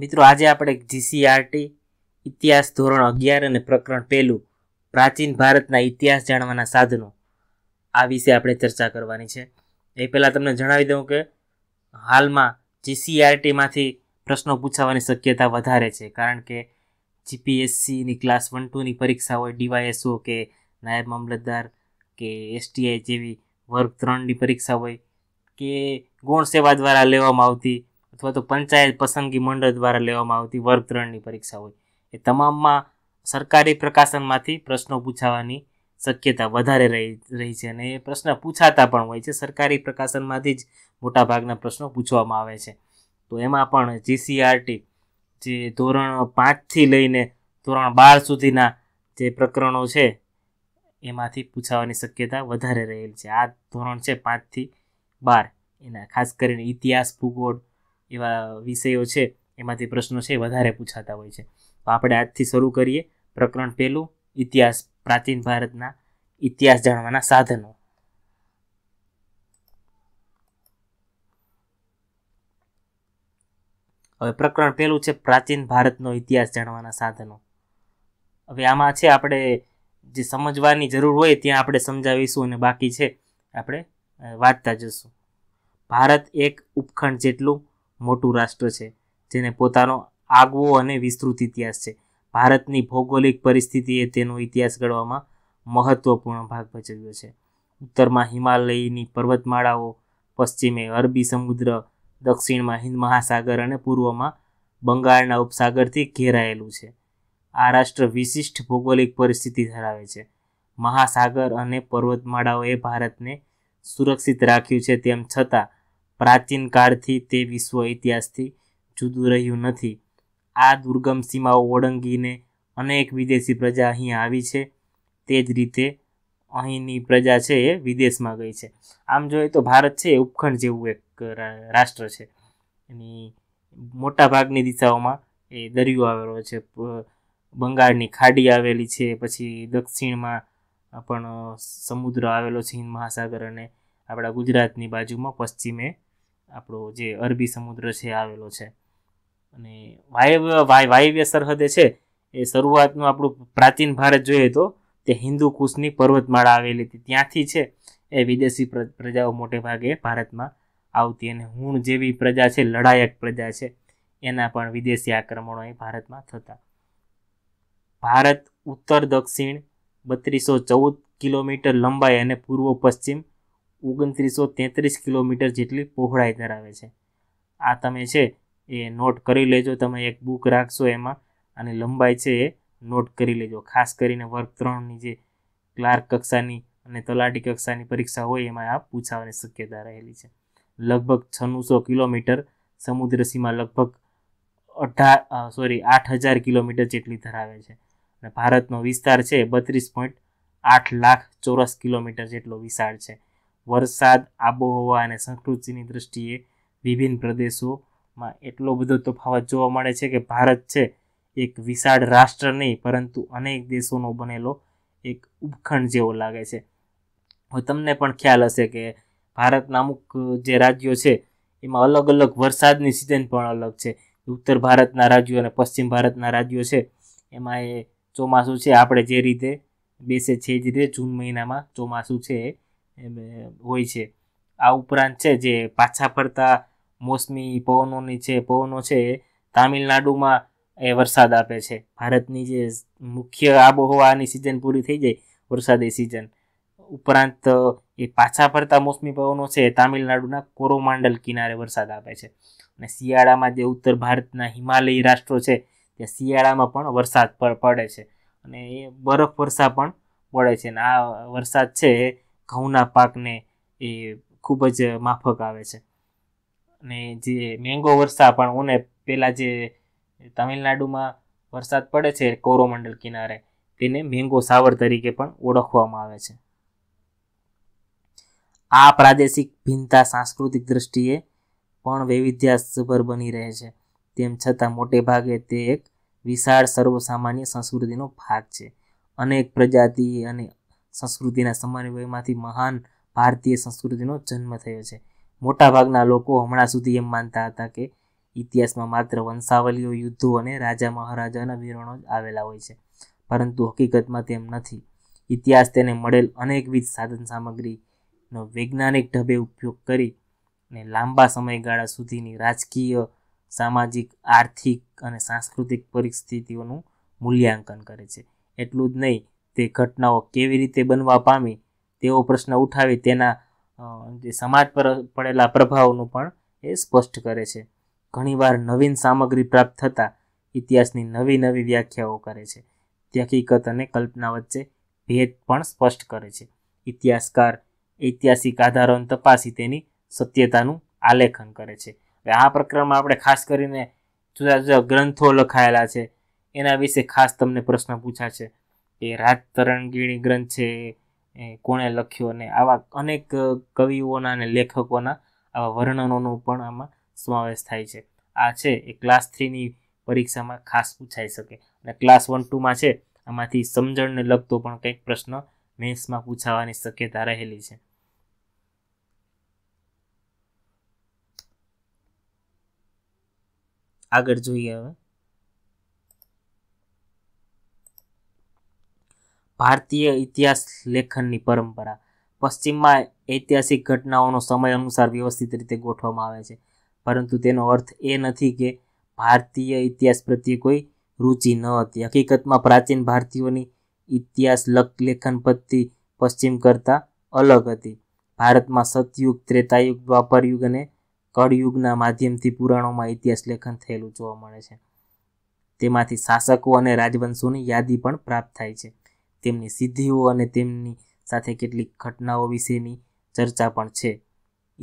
મિત્રો આજે આપણે જીસીઆરટી ઇતિહાસ ધોરણ અગિયાર અને પ્રકરણ પહેલું પ્રાચીન ભારતના ઇતિહાસ જાણવાના સાધનો આ વિશે આપણે ચર્ચા કરવાની છે એ પહેલાં તમને જણાવી દઉં કે હાલમાં જીસીઆરટીમાંથી પ્રશ્નો પૂછાવાની શક્યતા વધારે છે કારણ કે જીપીએસસીની ક્લાસ વન ટુની પરીક્ષા હોય ડીવાયએસઓ કે નાયબ મામલતદાર કે એસટીઆઈ જેવી વર્ગ ત્રણની પરીક્ષા હોય કે ગુણ સેવા દ્વારા લેવામાં આવતી અથવા તો પંચાયત પસંદગી મંડળ દ્વારા લેવામાં આવતી વર્ગ ત્રણની પરીક્ષા હોય એ તમામમાં સરકારી પ્રકાશનમાંથી પ્રશ્નો પૂછાવાની શક્યતા વધારે રહી રહી છે અને એ પ્રશ્ન પૂછાતા પણ હોય છે સરકારી પ્રકાશનમાંથી જ મોટાભાગના પ્રશ્નો પૂછવામાં આવે છે તો એમાં પણ જીસીઆરટી e જે ધોરણ પાંચથી લઈને ધોરણ બાર સુધીના જે પ્રકરણો છે એમાંથી પૂછાવાની શક્યતા વધારે રહેલી છે આ ધોરણ છે પાંચથી બાર એના ખાસ કરીને ઇતિહાસ ભૂગોળ એવા વિષયો છે એમાંથી પ્રશ્નો છે વધારે પૂછાતા હોય છે તો આપણે આજથી શરૂ કરીએ પ્રકરણ પહેલું ઇતિહાસ પ્રાચીન ભારતના ઇતિહાસ જાણવાના સાધનો હવે પ્રકરણ પહેલું છે પ્રાચીન ભારતનો ઇતિહાસ જાણવાના સાધનો હવે આમાં છે આપણે જે સમજવાની જરૂર હોય ત્યાં આપણે સમજાવીશું અને બાકી છે આપણે વાંચતા જશું ભારત એક ઉપખંડ જેટલું મોટું રાષ્ટ્ર છે જેને પોતાનો આગવો અને વિસ્તૃત ઇતિહાસ છે ભારતની ભૌગોલિક પરિસ્થિતિએ તેનો ઇતિહાસ ઘડવામાં મહત્ત્વપૂર્ણ ભાગ ભજવ્યો છે ઉત્તરમાં હિમાલયની પર્વતમાળાઓ પશ્ચિમે અરબી સમુદ્ર દક્ષિણમાં હિન્દ મહાસાગર અને પૂર્વમાં બંગાળના ઉપસાગરથી ઘેરાયેલું છે આ રાષ્ટ્ર વિશિષ્ટ ભૌગોલિક પરિસ્થિતિ ધરાવે છે મહાસાગર અને પર્વતમાળાઓએ ભારતને સુરક્ષિત રાખ્યું છે તેમ છતાં પ્રાચીન કાળથી તે વિશ્વ ઇતિહાસથી જુદું રહ્યું નથી આ દુર્ગમ સીમાઓ ઓળંગીને અનેક વિદેશી પ્રજા અહીં આવી છે તે જ રીતે અહીંની પ્રજા છે એ વિદેશમાં ગઈ છે આમ જોઈએ તો ભારત છે એ ઉપખંડ જેવું એક રાષ્ટ્ર છે એની મોટા ભાગની દિશાઓમાં એ દરિયો આવેલો છે બંગાળની ખાડી આવેલી છે પછી દક્ષિણમાં પણ સમુદ્ર આવેલો છે હિન્દ મહાસાગર અને આપણા ગુજરાતની બાજુમાં પશ્ચિમે આપણો જે અરબી સમુદ્ર છે આવેલો છે અને વાયવ્ય વાયવ્ય સરહદે છે એ શરૂઆતનું આપણું પ્રાચીન ભારત જોઈએ તો તે હિન્દુ કુશની પર્વતમાળા આવેલી હતી ત્યાંથી છે એ વિદેશી પ્રજાઓ મોટે ભાગે ભારતમાં આવતી અને હુણ જેવી પ્રજા છે લડાયક પ્રજા છે એના પણ વિદેશી આક્રમણો એ ભારતમાં થતા ભારત ઉત્તર દક્ષિણ બત્રીસો ચૌદ કિલોમીટર લંબાઈ અને પૂર્વ પશ્ચિમ ઓગણત્રીસો તેત્રીસ કિલોમીટર જેટલી પહોળાઈ ધરાવે છે આ તમે છે એ નોટ કરી લેજો તમે એક બુક રાખશો એમાં અને લંબાઈ છે એ નોટ કરી લેજો ખાસ કરીને વર્ગ ત્રણની જે ક્લાર્ક કક્ષાની અને તલાટી કક્ષાની પરીક્ષા હોય એમાં આ પૂછાવાની શક્યતા રહેલી છે લગભગ છન્નુસો કિલોમીટર સમુદ્ર સીમા લગભગ અઢાર સોરી આઠ હજાર કિલોમીટર જેટલી ધરાવે છે અને ભારતનો વિસ્તાર છે બત્રીસ પોઈન્ટ આઠ લાખ ચોરસ કિલોમીટર જેટલો વિશાળ છે વરસાદ આબોહવા અને સંસ્કૃતિની દ્રષ્ટિએ વિભિન્ન પ્રદેશોમાં એટલો બધો તફાવત જોવા મળે છે કે ભારત છે એક વિશાળ રાષ્ટ્ર નહીં પરંતુ અનેક દેશોનો બનેલો એક ઉપખંડ જેવો લાગે છે તમને પણ ખ્યાલ હશે કે ભારતના અમુક જે રાજ્યો છે એમાં અલગ અલગ વરસાદની સિઝન પણ અલગ છે ઉત્તર ભારતના રાજ્યો અને પશ્ચિમ ભારતના રાજ્યો છે એમાં એ ચોમાસું છે આપણે જે રીતે બેસે છે જે રીતે જૂન મહિનામાં ચોમાસું છે એ હોય છે આ ઉપરાંત છે જે પાછા ફરતા મોસમી પવનોની છે પવનો છે તામિલનાડુમાં એ વરસાદ આપે છે ભારતની જે મુખ્ય આબોહવાની સિઝન પૂરી થઈ જાય વરસાદી સિઝન ઉપરાંત એ પાછા ફરતા મોસમી પવનો છે તામિલનાડુના કોરોમાંડલ કિનારે વરસાદ આપે છે અને શિયાળામાં જે ઉત્તર ભારતના હિમાલયી રાષ્ટ્રો છે ત્યાં શિયાળામાં પણ વરસાદ પડે છે અને એ બરફ વર્ષા પણ પડે છે અને આ વરસાદ છે ઘઉંના પાકને એ ખૂબ જ માફક આવે છે અને જે મેંગો વર્ષા પણ ઓને પહેલાં જે તમિલનાડુમાં વરસાદ પડે છે કોરોમંડલ કિનારે તેને મેંગો સાવર તરીકે પણ ઓળખવામાં આવે છે આ પ્રાદેશિક ભિન્નતા સાંસ્કૃતિક દ્રષ્ટિએ પણ વૈવિધ્યાસભર બની રહે છે તેમ છતાં મોટે ભાગે તે એક વિશાળ સર્વસામાન્ય સંસ્કૃતિનો ભાગ છે અનેક પ્રજાતિ અને સંસ્કૃતિના સમન્વયમાંથી મહાન ભારતીય સંસ્કૃતિનો જન્મ થયો છે મોટાભાગના લોકો હમણાં સુધી એમ માનતા હતા કે ઇતિહાસમાં માત્ર વંશાવલીઓ યુદ્ધો અને રાજા મહારાજાના વિરણો જ આવેલા હોય છે પરંતુ હકીકતમાં તેમ નથી ઇતિહાસ તેને મળેલ અનેકવિધ સાધન સામગ્રીનો વૈજ્ઞાનિક ઢબે ઉપયોગ કરી અને લાંબા સમયગાળા સુધીની રાજકીય સામાજિક આર્થિક અને સાંસ્કૃતિક પરિસ્થિતિઓનું મૂલ્યાંકન કરે છે એટલું જ નહીં તે ઘટનાઓ કેવી રીતે બનવા પામી તેવો પ્રશ્ન ઉઠાવી તેના જે સમાજ પર પડેલા પ્રભાવનું પણ એ સ્પષ્ટ કરે છે ઘણીવાર નવીન સામગ્રી પ્રાપ્ત થતાં ઇતિહાસની નવી નવી વ્યાખ્યાઓ કરે છે તે હકીકત અને કલ્પના વચ્ચે ભેદ પણ સ્પષ્ટ કરે છે ઇતિહાસકાર ઐતિહાસિક આધારોને તપાસી તેની સત્યતાનું આલેખન કરે છે હવે આ પ્રકરણમાં આપણે ખાસ કરીને જુદા જુદા ગ્રંથો લખાયેલા છે એના વિશે ખાસ તમને પ્રશ્ન છે એ રાજ રાજતરંગીણી ગ્રંથ છે એ કોણે લખ્યો અને આવા અનેક કવિઓના અને લેખકોના આવા વર્ણનોનો પણ આમાં સમાવેશ થાય છે આ છે એ ક્લાસ થ્રીની પરીક્ષામાં ખાસ પૂછાઈ શકે અને ક્લાસ વન ટુમાં છે આમાંથી સમજણને લગતો પણ કંઈક પ્રશ્ન મેથ્સમાં પૂછાવાની શક્યતા રહેલી છે આગળ જોઈએ હવે ભારતીય ઇતિહાસ લેખનની પરંપરા પશ્ચિમમાં ઐતિહાસિક ઘટનાઓનો સમય અનુસાર વ્યવસ્થિત રીતે ગોઠવવામાં આવે છે પરંતુ તેનો અર્થ એ નથી કે ભારતીય ઇતિહાસ પ્રત્યે કોઈ રુચિ ન હતી હકીકતમાં પ્રાચીન ભારતીયોની ઇતિહાસ લેખન પદ્ધતિ પશ્ચિમ કરતાં અલગ હતી ભારતમાં સતયુગ ત્રેતાયુગ દ્વાપરયુગ અને કળયુગના માધ્યમથી પુરાણોમાં ઇતિહાસ લેખન થયેલું જોવા મળે છે તેમાંથી શાસકો અને રાજવંશોની યાદી પણ પ્રાપ્ત થાય છે તેમની સિદ્ધિઓ અને તેમની સાથે કેટલીક ઘટનાઓ વિશેની ચર્ચા પણ છે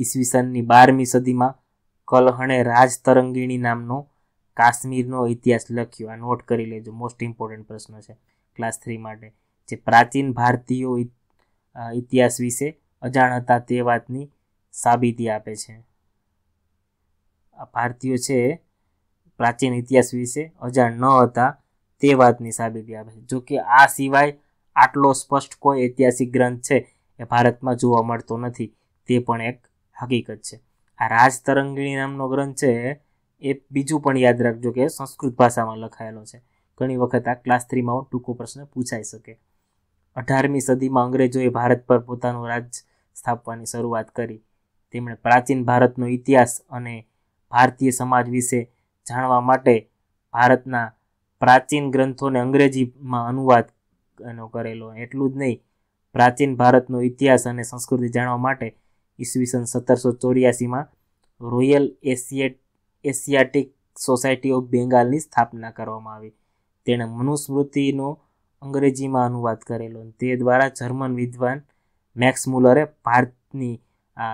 ઈસવીસનની બારમી સદીમાં કલહણે રાજતરંગીણી નામનો કાશ્મીરનો ઇતિહાસ લખ્યો આ નોટ કરી લેજો મોસ્ટ ઇમ્પોર્ટન્ટ પ્રશ્ન છે ક્લાસ થ્રી માટે જે પ્રાચીન ભારતીયો ઇતિહાસ વિશે અજાણ હતા તે વાતની સાબિતી આપે છે આ ભારતીયો છે પ્રાચીન ઇતિહાસ વિશે અજાણ ન હતા તે વાતની સાબિતી આપે છે જોકે આ સિવાય આટલો સ્પષ્ટ કોઈ ઐતિહાસિક ગ્રંથ છે એ ભારતમાં જોવા મળતો નથી તે પણ એક હકીકત છે આ રાજતરંગીણી નામનો ગ્રંથ છે એ બીજું પણ યાદ રાખજો કે સંસ્કૃત ભાષામાં લખાયેલો છે ઘણી વખત આ ક્લાસ થ્રીમાં ટૂંકો પ્રશ્ન પૂછાઈ શકે અઢારમી સદીમાં અંગ્રેજોએ ભારત પર પોતાનું રાજ સ્થાપવાની શરૂઆત કરી તેમણે પ્રાચીન ભારતનો ઇતિહાસ અને ભારતીય સમાજ વિશે જાણવા માટે ભારતના પ્રાચીન ગ્રંથોને અંગ્રેજીમાં અનુવાદ એનો કરેલો એટલું જ નહીં પ્રાચીન ભારતનો ઇતિહાસ અને સંસ્કૃતિ જાણવા માટે ઈસવીસન સત્તરસો ચોર્યાસીમાં Royal Asiat Asiatic Society of બેંગાલની સ્થાપના કરવામાં આવી તેણે મનુસ્મૃતિનો અંગ્રેજીમાં અનુવાદ કરેલો તે દ્વારા જર્મન વિદ્વાન મેક્સ મુલરે ભારતની આ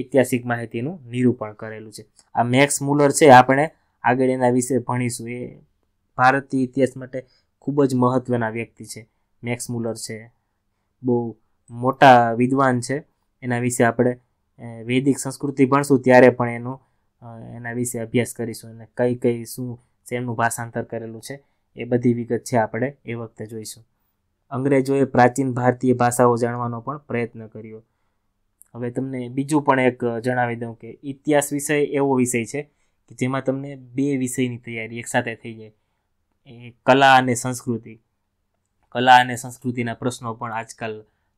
ઐતિહાસિક માહિતીનું નિરૂપણ કરેલું છે આ મેક્સ મુલર છે આપણે આગળ એના વિશે ભણીશું એ ભારતીય ઇતિહાસ માટે ખૂબ જ મહત્ત્વના વ્યક્તિ છે મેક્સ મુલર છે બહુ મોટા વિદ્વાન છે એના વિશે આપણે વૈદિક સંસ્કૃતિ ભણશું ત્યારે પણ એનો એના વિશે અભ્યાસ કરીશું અને કઈ કઈ શું એમનું ભાષાંતર કરેલું છે એ બધી વિગત છે આપણે એ વખતે જોઈશું અંગ્રેજોએ પ્રાચીન ભારતીય ભાષાઓ જાણવાનો પણ પ્રયત્ન કર્યો હવે તમને બીજું પણ એક જણાવી દઉં કે ઇતિહાસ વિષય એવો વિષય છે કે જેમાં તમને બે વિષયની તૈયારી એકસાથે થઈ જાય એ કલા અને સંસ્કૃતિ કલા અને સંસ્કૃતિના પ્રશ્નો પણ આજકાલ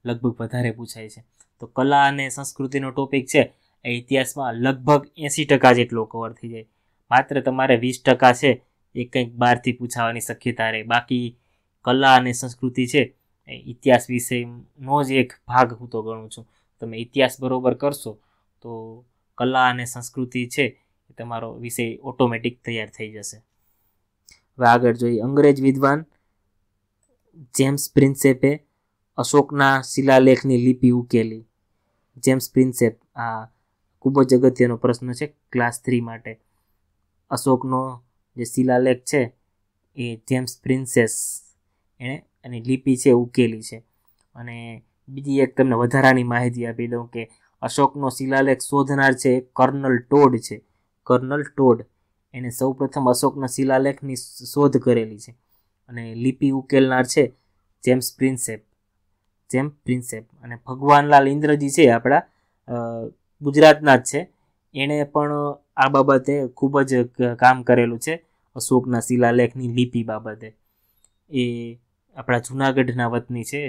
લગભગ વધારે પૂછાય છે તો કલા અને સંસ્કૃતિનો ટોપિક છે એ ઇતિહાસમાં લગભગ એંસી ટકા જેટલો કવર થઈ જાય માત્ર તમારે વીસ ટકા છે એ કંઈક બહારથી પૂછાવાની શક્યતા રહે બાકી કલા અને સંસ્કૃતિ છે એ ઇતિહાસ વિષયનો જ એક ભાગ હું તો ગણું છું તમે ઇતિહાસ બરાબર કરશો તો કલા અને સંસ્કૃતિ છે તમારો વિષય ઓટોમેટિક તૈયાર થઈ જશે હવે આગળ જોઈએ અંગ્રેજ વિદ્વાન જેમ્સ પ્રિન્સેપે અશોકના શિલાલેખની લિપિ ઉકેલી જેમ્સ પ્રિન્સેપ આ ખૂબ જ અગત્યનો પ્રશ્ન છે ક્લાસ થ્રી માટે અશોકનો જે શિલાલેખ છે એ જેમ્સ પ્રિન્સેસ એણે એની લિપિ છે ઉકેલી છે અને બીજી એક તમને વધારાની માહિતી આપી દઉં કે અશોકનો શિલાલેખ શોધનાર છે કર્નલ ટોડ છે કર્નલ ટોડ એણે સૌપ્રથમ અશોકના શિલાલેખની શોધ કરેલી છે અને લિપિ ઉકેલનાર છે જેમ્સ પ્રિન્સેપ જેમ્સ પ્રિન્સેપ અને ભગવાનલાલ ઇન્દ્રજી છે આપણા ગુજરાતના જ છે એણે પણ આ બાબતે ખૂબ જ કામ કરેલું છે અશોકના શિલાલેખની લિપિ બાબતે એ આપણા જૂનાગઢના વતની છે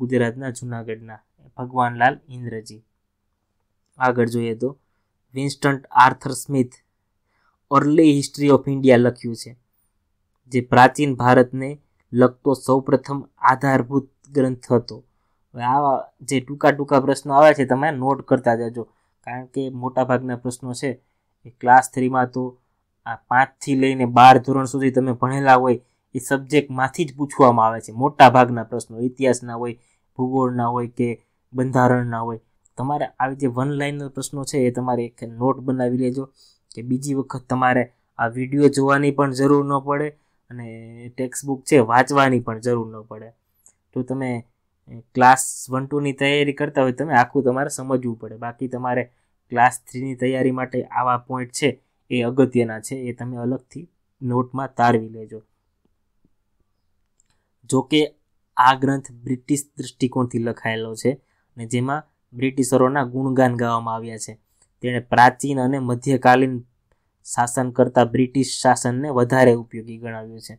ગુજરાતના જૂનાગઢના ભગવાનલાલ ઇન્દ્રજી આગળ જોઈએ તો Vincent Arthur Smith Early History of India લખ્યું છે જે પ્રાચીન ભારતને લગતો સૌપ્રથમ આધારભૂત ગ્રંથ હતો આવા જે ટૂંકા ટૂંકા પ્રશ્નો આવે છે તમે નોટ કરતા જજો કારણ કે મોટાભાગના પ્રશ્નો છે એ ક્લાસ થ્રીમાં તો આ પાંચથી લઈને બાર ધોરણ સુધી તમે ભણેલા હોય એ સબ્જેક્ટમાંથી જ પૂછવામાં આવે છે મોટાભાગના પ્રશ્નો ઇતિહાસના હોય ભૂગોળના હોય કે બંધારણના હોય તમારે આવી જે વન લાઇનના પ્રશ્નો છે એ તમારે એક નોટ બનાવી લેજો કે બીજી વખત તમારે આ વિડીયો જોવાની પણ જરૂર ન પડે અને ટેક્સ્ટ બુક છે વાંચવાની પણ જરૂર ન પડે તો તમે ક્લાસ વન ટુની તૈયારી કરતા હોય તમે આખું તમારે સમજવું પડે બાકી તમારે ક્લાસ થ્રીની તૈયારી માટે આવા પોઈન્ટ છે એ અગત્યના છે એ તમે અલગથી નોટમાં તારવી લેજો જોકે આ ગ્રંથ બ્રિટિશ દૃષ્ટિકોણથી લખાયેલો છે અને જેમાં બ્રિટિશરોના ગુણગાન ગાવામાં આવ્યા છે તેણે પ્રાચીન અને મધ્યકાલીન શાસન કરતાં બ્રિટિશ શાસનને વધારે ઉપયોગી ગણાવ્યો છે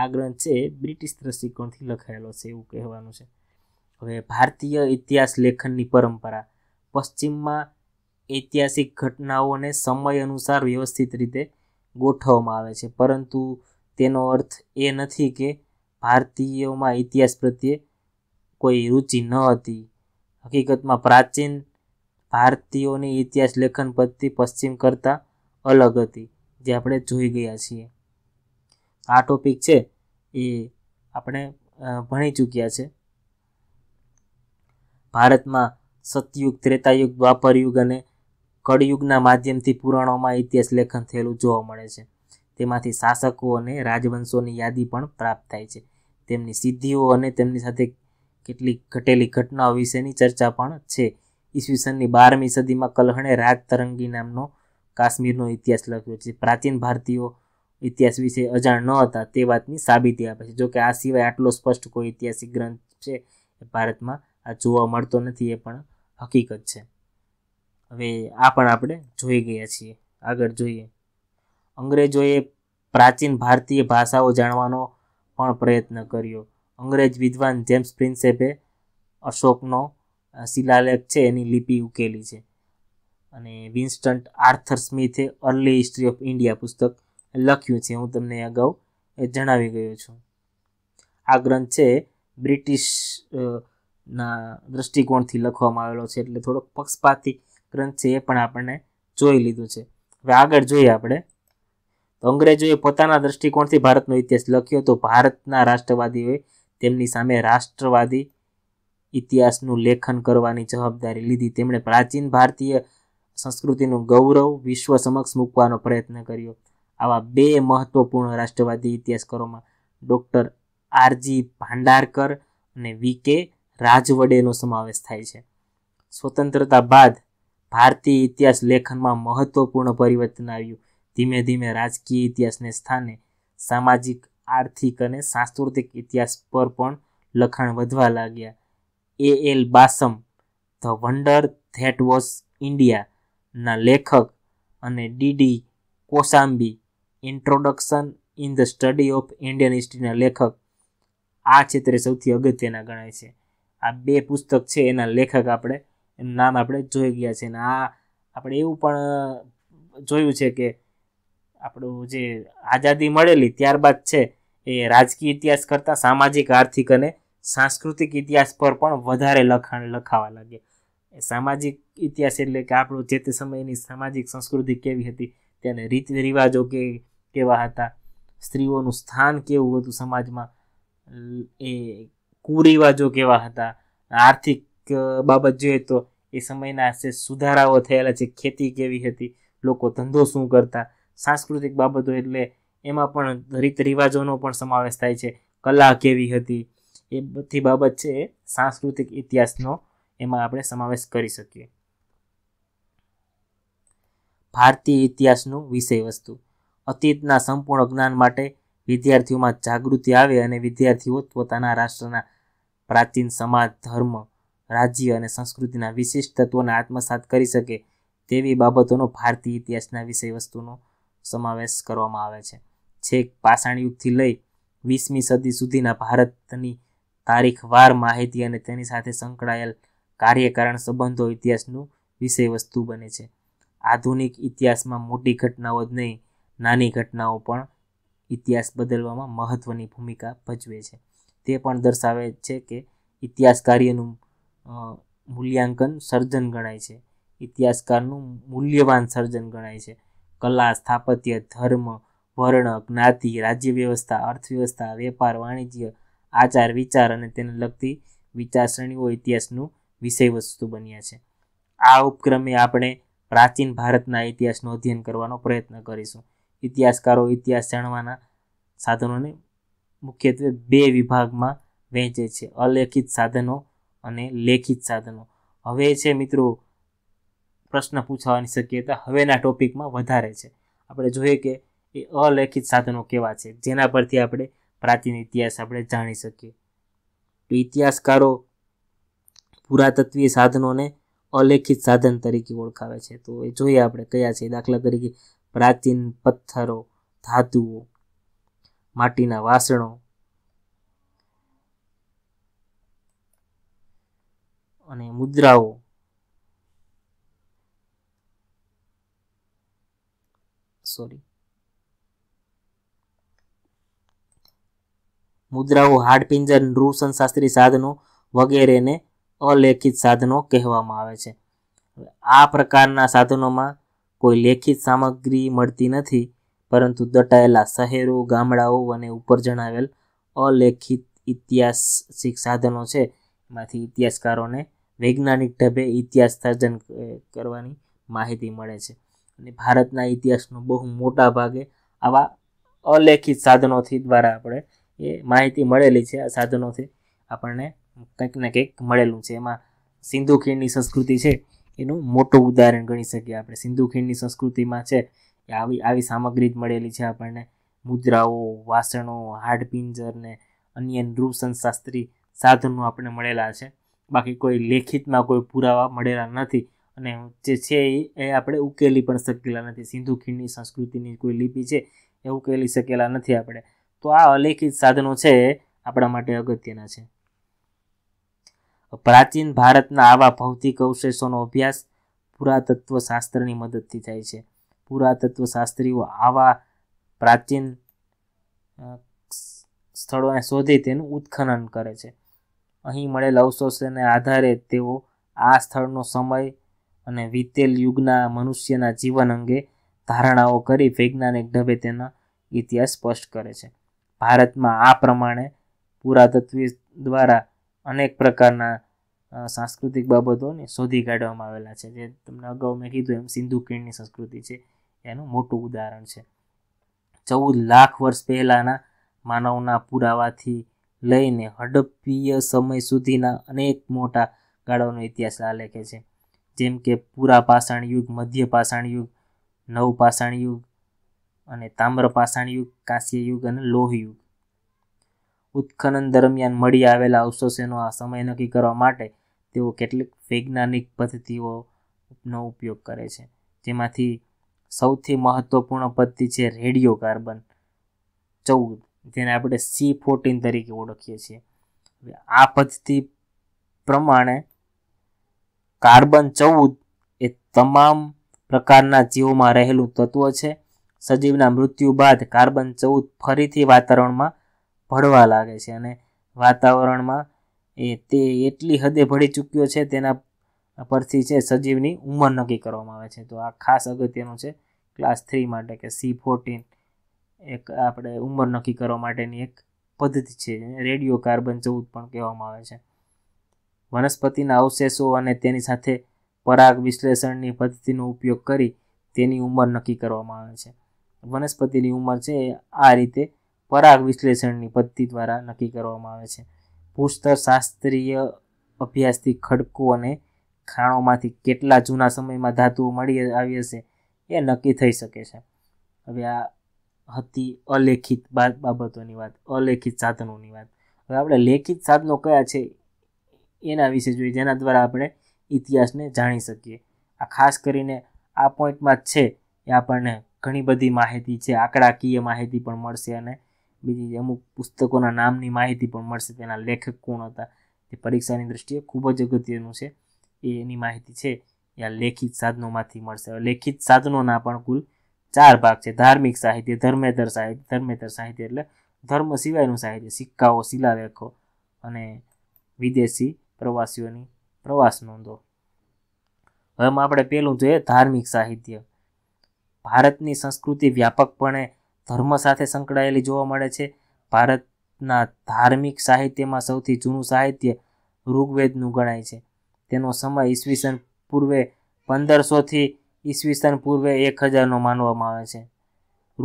આ ગ્રંથ છે બ્રિટિશ દ્રષ્ટિકોણથી લખાયેલો છે એવું કહેવાનું છે હવે ભારતીય ઇતિહાસ લેખનની પરંપરા પશ્ચિમમાં ઐતિહાસિક ઘટનાઓને સમય અનુસાર વ્યવસ્થિત રીતે ગોઠવવામાં આવે છે પરંતુ તેનો અર્થ એ નથી કે ભારતીયોમાં ઇતિહાસ પ્રત્યે કોઈ રુચિ ન હતી હકીકતમાં પ્રાચીન ભારતીયોની ઇતિહાસ લેખન પદ્ધતિ પશ્ચિમ કરતાં અલગ હતી જે આપણે જોઈ ગયા છીએ આ ટોપિક છે એ આપણે ભણી ચૂક્યા છે ભારતમાં સતયુગ ત્રેતાયુગ દ્વાપરયુગ અને કળયુગના માધ્યમથી પુરાણોમાં ઇતિહાસ લેખન થયેલું જોવા મળે છે તેમાંથી શાસકો અને રાજવંશોની યાદી પણ પ્રાપ્ત થાય છે તેમની સિદ્ધિઓ અને તેમની સાથે કેટલીક ઘટેલી ઘટનાઓ વિશેની ચર્ચા પણ છે ઈસવીસનની બારમી સદીમાં કલહણે રાગ તરંગી નામનો કાશ્મીરનો ઇતિહાસ લખ્યો છે પ્રાચીન ભારતીયો ઇતિહાસ વિશે અજાણ ન હતા તે વાતની સાબિતી આપે છે જો કે આ સિવાય આટલો સ્પષ્ટ કોઈ ઐતિહાસિક ગ્રંથ છે ભારતમાં આ જોવા મળતો નથી એ પણ હકીકત છે હવે આ પણ આપણે જોઈ ગયા છીએ આગળ જોઈએ અંગ્રેજોએ પ્રાચીન ભારતીય ભાષાઓ જાણવાનો પણ પ્રયત્ન કર્યો અંગ્રેજ વિદ્વાન જેમ્સ પ્રિન્સેપે અશોકનો શિલાલેખ છે એની લિપિ ઉકેલી છે અને વિન્સ્ટન્ટ આર્થર સ્મિથે અર્લી હિસ્ટ્રી ઓફ ઇન્ડિયા પુસ્તક લખ્યું છે હું તમને અગાઉ જણાવી ગયો છું આ ગ્રંથ છે બ્રિટિશ ના દ્રષ્ટિકોણથી લખવામાં આવેલો છે એટલે થોડોક પક્ષપાતી ગ્રંથ છે એ પણ આપણને જોઈ લીધું છે હવે આગળ જોઈએ આપણે તો અંગ્રેજોએ પોતાના દ્રષ્ટિકોણથી ભારતનો ઇતિહાસ લખ્યો તો ભારતના રાષ્ટ્રવાદીઓએ તેમની સામે રાષ્ટ્રવાદી ઇતિહાસનું લેખન કરવાની જવાબદારી લીધી તેમણે પ્રાચીન ભારતીય સંસ્કૃતિનું ગૌરવ વિશ્વ સમક્ષ મૂકવાનો પ્રયત્ન કર્યો આવા બે મહત્વપૂર્ણ રાષ્ટ્રવાદી ઇતિહાસકારોમાં ડૉક્ટર આરજી ભાંડારકર અને વી કે રાજવડેનો સમાવેશ થાય છે સ્વતંત્રતા બાદ ભારતીય ઇતિહાસ લેખનમાં મહત્વપૂર્ણ પરિવર્તન આવ્યું ધીમે ધીમે રાજકીય ઇતિહાસને સ્થાને સામાજિક આર્થિક અને સાંસ્કૃતિક ઇતિહાસ પર પણ લખાણ વધવા લાગ્યા A L Basham The Wonder That Was India ના લેખક અને D D Kosambi introduction in the study of Indian હિસ્ટ્રીના લેખક આ ક્ષેત્રે સૌથી અગત્યના ગણાય છે આ બે પુસ્તક છે એના લેખક આપણે એનું નામ આપણે જોઈ ગયા છે અને આ આપણે એવું પણ જોયું છે કે આપણું જે આઝાદી મળેલી ત્યારબાદ છે એ રાજકીય ઇતિહાસ કરતાં સામાજિક આર્થિક અને સાંસ્કૃતિક ઇતિહાસ પર પણ વધારે લખાણ લખાવા લાગ્યા સામાજિક ઇતિહાસ એટલે કે આપણો જે તે સમયની સામાજિક સંસ્કૃતિ કેવી હતી તેને રીત રિવાજો કે કેવા હતા સ્ત્રીઓનું સ્થાન કેવું હતું સમાજમાં એ કુરિવાજો કેવા હતા આર્થિક બાબત જોઈએ તો એ સમયના જે સુધારાઓ થયેલા છે ખેતી કેવી હતી લોકો ધંધો શું કરતા સાંસ્કૃતિક બાબતો એટલે એમાં પણ રીત રિવાજોનો પણ સમાવેશ થાય છે કલા કેવી હતી એ બધી બાબત છે સાંસ્કૃતિક ઇતિહાસનો એમાં આપણે સમાવેશ કરી શકીએ ભારતીય ઇતિહાસનું વિષય વસ્તુ અતીતના સંપૂર્ણ જ્ઞાન માટે વિદ્યાર્થીઓમાં જાગૃતિ આવે અને વિદ્યાર્થીઓ પોતાના રાષ્ટ્રના પ્રાચીન સમાજ ધર્મ રાજ્ય અને સંસ્કૃતિના વિશિષ્ટ તત્વોને આત્મસાત કરી શકે તેવી બાબતોનો ભારતીય ઇતિહાસના વિષય વસ્તુનો સમાવેશ કરવામાં આવે છે છેક પાષાણ યુગથી લઈ વીસમી સદી સુધીના ભારતની તારીખ વાર માહિતી અને તેની સાથે સંકળાયેલ કાર્યકારણ સંબંધો ઇતિહાસનું વિષયવસ્તુ બને છે આધુનિક ઇતિહાસમાં મોટી ઘટનાઓ જ નહીં નાની ઘટનાઓ પણ ઇતિહાસ બદલવામાં મહત્ત્વની ભૂમિકા ભજવે છે તે પણ દર્શાવે છે કે ઇતિહાસકાર્યનું મૂલ્યાંકન સર્જન ગણાય છે ઇતિહાસકારનું મૂલ્યવાન સર્જન ગણાય છે કલા સ્થાપત્ય ધર્મ વર્ણ જ્ઞાતિ રાજ્ય વ્યવસ્થા અર્થવ્યવસ્થા વેપાર વાણિજ્ય આચાર વિચાર અને તેને લગતી વિચારસરણીઓ ઇતિહાસનું વિષય વસ્તુ બન્યા છે આ ઉપક્રમે આપણે પ્રાચીન ભારતના ઇતિહાસનું અધ્યયન કરવાનો પ્રયત્ન કરીશું ઇતિહાસકારો ઇતિહાસ જાણવાના સાધનોને મુખ્યત્વે બે વિભાગમાં વહેંચે છે અલેખિત સાધનો અને લેખિત સાધનો હવે છે મિત્રો પ્રશ્ન પૂછવાની શક્યતા હવેના ટોપિકમાં વધારે છે આપણે જોઈએ કે એ અલેખિત સાધનો કેવા છે જેના પરથી આપણે પ્રાચીન ઇતિહાસ આપણે જાણી શકીએ તો ઇતિહાસકારો પુરાતત્વીય સાધનોને અલેખિત સાધન તરીકે ઓળખાવે છે તો એ જોઈએ આપણે કયા છે દાખલા તરીકે પ્રાચીન પથ્થરો ધાતુઓ માટીના વાસણો અને મુદ્રાઓ સોરી મુદ્રાઓ હાડપિંજર નૃસનશાસ્ત્રી સાધનો વગેરેને અલેખિત સાધનો કહેવામાં આવે છે આ પ્રકારના સાધનોમાં કોઈ લેખિત સામગ્રી મળતી નથી પરંતુ દટાયેલા શહેરો ગામડાઓ અને ઉપર જણાવેલ અલેખિત ઇતિહાસિક સાધનો છે એમાંથી ઇતિહાસકારોને વૈજ્ઞાનિક ઢબે ઇતિહાસ સર્જન કરવાની માહિતી મળે છે અને ભારતના ઇતિહાસનો બહુ મોટા ભાગે આવા અલેખિત સાધનોથી દ્વારા આપણે એ માહિતી મળેલી છે આ સાધનોથી આપણને કંઈક ને કંઈક મળેલું છે એમાં સિંધુ ખીણની સંસ્કૃતિ છે એનું મોટું ઉદાહરણ ગણી શકીએ આપણે સિંધુ ખીણની સંસ્કૃતિમાં છે એ આવી આવી સામગ્રી જ મળેલી છે આપણને મુદ્રાઓ વાસણો હાડપિંજર ને અન્ય નૃસંશાસ્ત્રી સાધનો આપણને મળેલા છે બાકી કોઈ લેખિતમાં કોઈ પુરાવા મળેલા નથી અને જે છે એ આપણે ઉકેલી પણ શકેલા નથી સિંધુ ખીણની સંસ્કૃતિની કોઈ લિપિ છે એ ઉકેલી શકેલા નથી આપણે તો આ અલેખિત સાધનો છે આપણા માટે અગત્યના છે પ્રાચીન ભારતના આવા ભૌતિક અવશેષોનો અભ્યાસ પુરાતત્વ મદદથી થાય છે પુરાતત્વ આવા પ્રાચીન સ્થળોને શોધી તેનું ઉત્ખનન કરે છે અહીં મળેલ અવશોષને આધારે તેઓ આ સ્થળનો સમય અને વિતેલ યુગના મનુષ્યના જીવન અંગે ધારણાઓ કરી વૈજ્ઞાનિક ઢબે તેનો ઇતિહાસ સ્પષ્ટ કરે છે ભારતમાં આ પ્રમાણે પુરાતત્વી દ્વારા અનેક પ્રકારના સાંસ્કૃતિક બાબતોને શોધી કાઢવામાં આવેલા છે જે તમને અગાઉ મેં કીધું એમ સિંધુ ખીણની સંસ્કૃતિ છે એનું મોટું ઉદાહરણ છે ચૌદ લાખ વર્ષ પહેલાંના માનવના પુરાવાથી લઈને હડપ્પીય સમય સુધીના અનેક મોટા ગાળાનો ઇતિહાસ આલેખે છે જેમ કે પૂરા પાષાણ યુગ મધ્ય પાષાણ યુગ નવ પાષાણ યુગ અને તામ્ર પાષાણ યુગ કાંસ્ય યુગ અને લોહ યુગ ઉત્ખનન દરમિયાન મળી આવેલા અવશોષોનો આ સમય નક્કી કરવા માટે તેઓ કેટલીક વૈજ્ઞાનિક પદ્ધતિઓનો ઉપયોગ કરે છે જેમાંથી સૌથી મહત્વપૂર્ણ પદ્ધતિ છે રેડિયો કાર્બન ચૌદ જેને આપણે સી ફોર્ટીન તરીકે ઓળખીએ છીએ આ પદ્ધતિ પ્રમાણે કાર્બન ચૌદ એ તમામ પ્રકારના જીવોમાં રહેલું તત્વ છે સજીવના મૃત્યુ બાદ કાર્બન ચૌદ ફરીથી વાતાવરણમાં ભળવા લાગે છે અને વાતાવરણમાં એ તે એટલી હદે ભળી ચૂક્યો છે તેના પરથી છે સજીવની ઉંમર નક્કી કરવામાં આવે છે તો આ ખાસ અગત્યનું છે ક્લાસ થ્રી માટે કે સી ફોર્ટીન એક આપણે ઉંમર નક્કી કરવા માટેની એક પદ્ધતિ છે રેડિયો કાર્બન ચૌદ પણ કહેવામાં આવે છે વનસ્પતિના અવશેષો અને તેની સાથે પરાગ વિશ્લેષણની પદ્ધતિનો ઉપયોગ કરી તેની ઉંમર નક્કી કરવામાં આવે છે વનસ્પતિની ઉંમર છે આ રીતે પરાગ વિશ્લેષણની પદ્ધતિ દ્વારા નક્કી કરવામાં આવે છે ભૂસ્તર શાસ્ત્રીય અભ્યાસથી ખડકો અને ખાણોમાંથી કેટલા જૂના સમયમાં ધાતુઓ મળી આવી હશે એ નક્કી થઈ શકે છે હવે આ હતી અલેખિત બાબતોની વાત અલેખિત સાધનોની વાત હવે આપણે લેખિત સાધનો કયા છે એના વિશે જોઈએ જેના દ્વારા આપણે ઇતિહાસને જાણી શકીએ આ ખાસ કરીને આ પોઈન્ટમાં છે એ આપણને ઘણી બધી માહિતી છે આંકડાકીય માહિતી પણ મળશે અને બીજી અમુક પુસ્તકોના નામની માહિતી પણ મળશે તેના લેખક કોણ હતા તે પરીક્ષાની દ્રષ્ટિએ ખૂબ જ અગત્યનું છે એની માહિતી છે એ આ લેખિત સાધનોમાંથી મળશે હવે લેખિત સાધનોના પણ કુલ ચાર ભાગ છે ધાર્મિક સાહિત્ય ધર્મેતર સાહિત્ય ધર્મેતર સાહિત્ય એટલે ધર્મ સિવાયનું સાહિત્ય સિક્કાઓ શિલાલેખો અને વિદેશી પ્રવાસીઓની પ્રવાસ નોંધો હવે આપણે પહેલું જોઈએ ધાર્મિક સાહિત્ય ભારતની સંસ્કૃતિ વ્યાપકપણે ધર્મ સાથે સંકળાયેલી જોવા મળે છે ભારતના ધાર્મિક સાહિત્યમાં સૌથી જૂનું સાહિત્ય ઋગ્વેદનું ગણાય છે તેનો સમય ઈસવીસન પૂર્વે પંદરસોથી ઈસવીસન પૂર્વે એક હજારનો માનવામાં આવે છે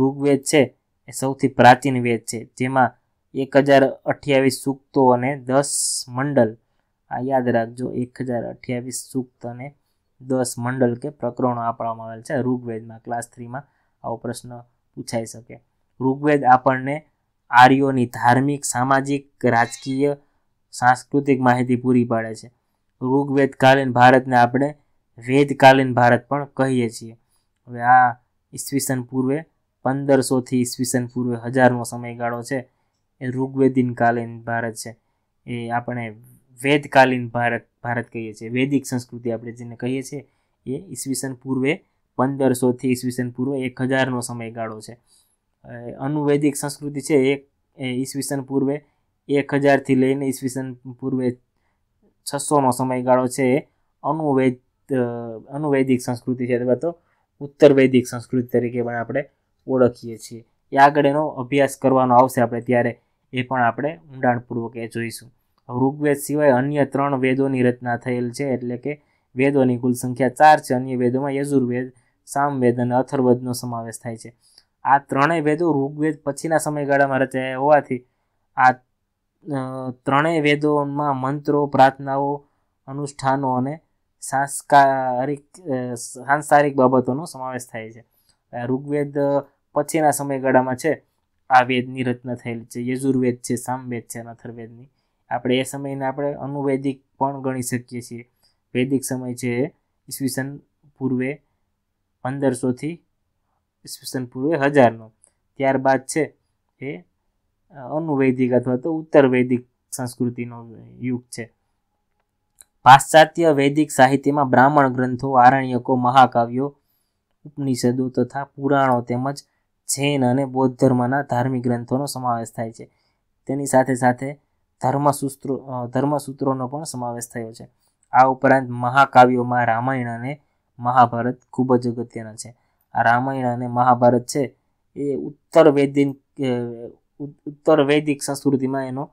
ઋગ્વેદ છે એ સૌથી પ્રાચીન વેદ છે જેમાં એક હજાર અઠ્યાવીસ સૂક્તો અને દસ મંડલ આ યાદ રાખજો એક હજાર અઠ્યાવીસ સૂક્ત અને દસ મંડલ કે પ્રકરણો આપવામાં આવેલ છે ઋગ્વેદમાં ક્લાસ થ્રીમાં આવો પ્રશ્ન પૂછાઈ શકે ઋગ્વેદ આપણને આર્યોની ધાર્મિક સામાજિક રાજકીય સાંસ્કૃતિક માહિતી પૂરી પાડે છે ઋગ્વેદકાલીન ભારતને આપણે વેદકાલીન ભારત પણ કહીએ છીએ હવે આ ઈસવીસન પૂર્વે પંદરસોથી ઈસવીસન પૂર્વે હજારનો સમયગાળો છે એ ઋગ્વેદીનકાલીન ભારત છે એ આપણે વેદકાલીન ભારત ભારત કહીએ છીએ વૈદિક સંસ્કૃતિ આપણે જેને કહીએ છીએ એ ઈસવીસન પૂર્વે પંદરસોથી ઈસવીસન પૂર્વ એક હજારનો સમયગાળો છે અનુવૈદિક સંસ્કૃતિ છે એક ઈસવીસન પૂર્વે એક હજારથી લઈને ઈસવીસન પૂર્વે છસોનો સમયગાળો છે એ અનુવૈદ અનુવૈદિક સંસ્કૃતિ છે અથવા તો ઉત્તર વૈદિક સંસ્કૃતિ તરીકે પણ આપણે ઓળખીએ છીએ એ આગળ એનો અભ્યાસ કરવાનો આવશે આપણે ત્યારે એ પણ આપણે ઊંડાણપૂર્વક એ જોઈશું ઋગ્વેદ સિવાય અન્ય ત્રણ વેદોની રચના થયેલ છે એટલે કે વેદોની કુલ સંખ્યા ચાર છે અન્ય વેદોમાં યજુર્વેદ સામવેદ અને અથર્વદનો સમાવેશ થાય છે આ ત્રણેય વેદો ઋગ્વેદ પછીના સમયગાળામાં રચાયા હોવાથી આ ત્રણેય વેદોમાં મંત્રો પ્રાર્થનાઓ અનુષ્ઠાનો અને સાંસ્કારિક સાંસારિક બાબતોનો સમાવેશ થાય છે ઋગ્વેદ પછીના સમયગાળામાં છે આ વેદની રચના થયેલી છે યજુર્વેદ છે સામવેદ છે અને અથર્વેદની આપણે એ સમયને આપણે અનુવેદિક પણ ગણી શકીએ છીએ વૈદિક સમય છે ઈસવીસન પૂર્વે પંદરસોથી ઈસવીસન પૂર્વે હજારનો ત્યારબાદ છે એ અનુવૈદિક અથવા તો ઉત્તર વૈદિક સંસ્કૃતિનો યુગ છે પાશ્ચાત્ય વૈદિક સાહિત્યમાં બ્રાહ્મણ ગ્રંથો આરણ્યકો મહાકાવ્યો ઉપનિષદો તથા પુરાણો તેમજ જૈન અને બૌદ્ધ ધર્મના ધાર્મિક ગ્રંથોનો સમાવેશ થાય છે તેની સાથે સાથે ધર્મસૂત્રો ધર્મસૂત્રોનો પણ સમાવેશ થયો છે આ ઉપરાંત મહાકાવ્યોમાં રામાયણ અને મહાભારત ખૂબ જ અગત્યના છે આ રામાયણ અને મહાભારત છે એ ઉત્તર વૈદિક ઉત્તર વૈદિક સંસ્કૃતિમાં એનો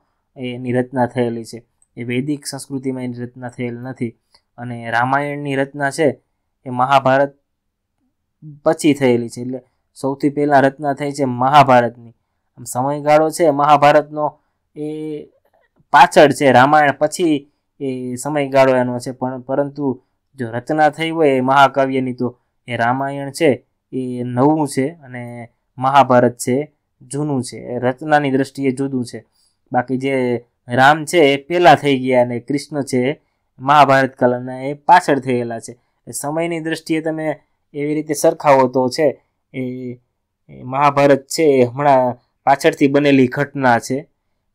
એની રચના થયેલી છે એ વૈદિક સંસ્કૃતિમાં એની રચના થયેલી નથી અને રામાયણની રચના છે એ મહાભારત પછી થયેલી છે એટલે સૌથી પહેલાં રચના થઈ છે મહાભારતની આમ સમયગાળો છે મહાભારતનો એ પાછળ છે રામાયણ પછી એ સમયગાળો એનો છે પણ પરંતુ જો રચના થઈ હોય એ મહાકાવ્યની તો એ રામાયણ છે એ નવું છે અને મહાભારત છે જૂનું છે એ રચનાની દ્રષ્ટિએ જુદું છે બાકી જે રામ છે એ પહેલાં થઈ ગયા અને કૃષ્ણ છે મહાભારત કાળના એ પાછળ થયેલા છે સમયની દૃષ્ટિએ તમે એવી રીતે સરખાવો તો છે એ મહાભારત છે એ હમણાં પાછળથી બનેલી ઘટના છે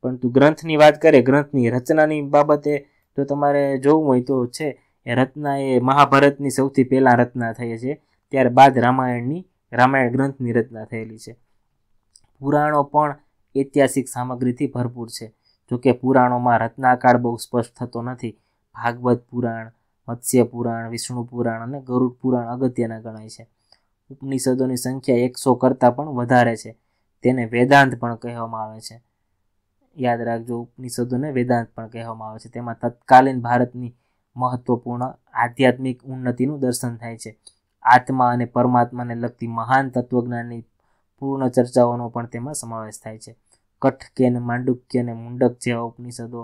પરંતુ ગ્રંથની વાત કરીએ ગ્રંથની રચનાની બાબતે જો તમારે જોવું હોય તો છે એ એ મહાભારતની સૌથી પહેલાં રચના થઈ છે ત્યારબાદ રામાયણની રામાયણ ગ્રંથની રચના થયેલી છે પુરાણો પણ ઐતિહાસિક સામગ્રીથી ભરપૂર છે જોકે પુરાણોમાં રત્નાકાળ બહુ સ્પષ્ટ થતો નથી ભાગવત પુરાણ મત્સ્ય પુરાણ વિષ્ણુ પુરાણ અને ગરુડ પુરાણ અગત્યના ગણાય છે ઉપનિષદોની સંખ્યા એકસો કરતાં પણ વધારે છે તેને વેદાંત પણ કહેવામાં આવે છે યાદ રાખજો ઉપનિષદોને વેદાંત પણ કહેવામાં આવે છે તેમાં તત્કાલીન ભારતની મહત્વપૂર્ણ આધ્યાત્મિક ઉન્નતિનું દર્શન થાય છે આત્મા અને પરમાત્માને લગતી મહાન તત્વજ્ઞાનની પૂર્ણ ચર્ચાઓનો પણ તેમાં સમાવેશ થાય છે કઠકે અને માંડુક્ય અને મુંડક જેવા ઉપનિષદો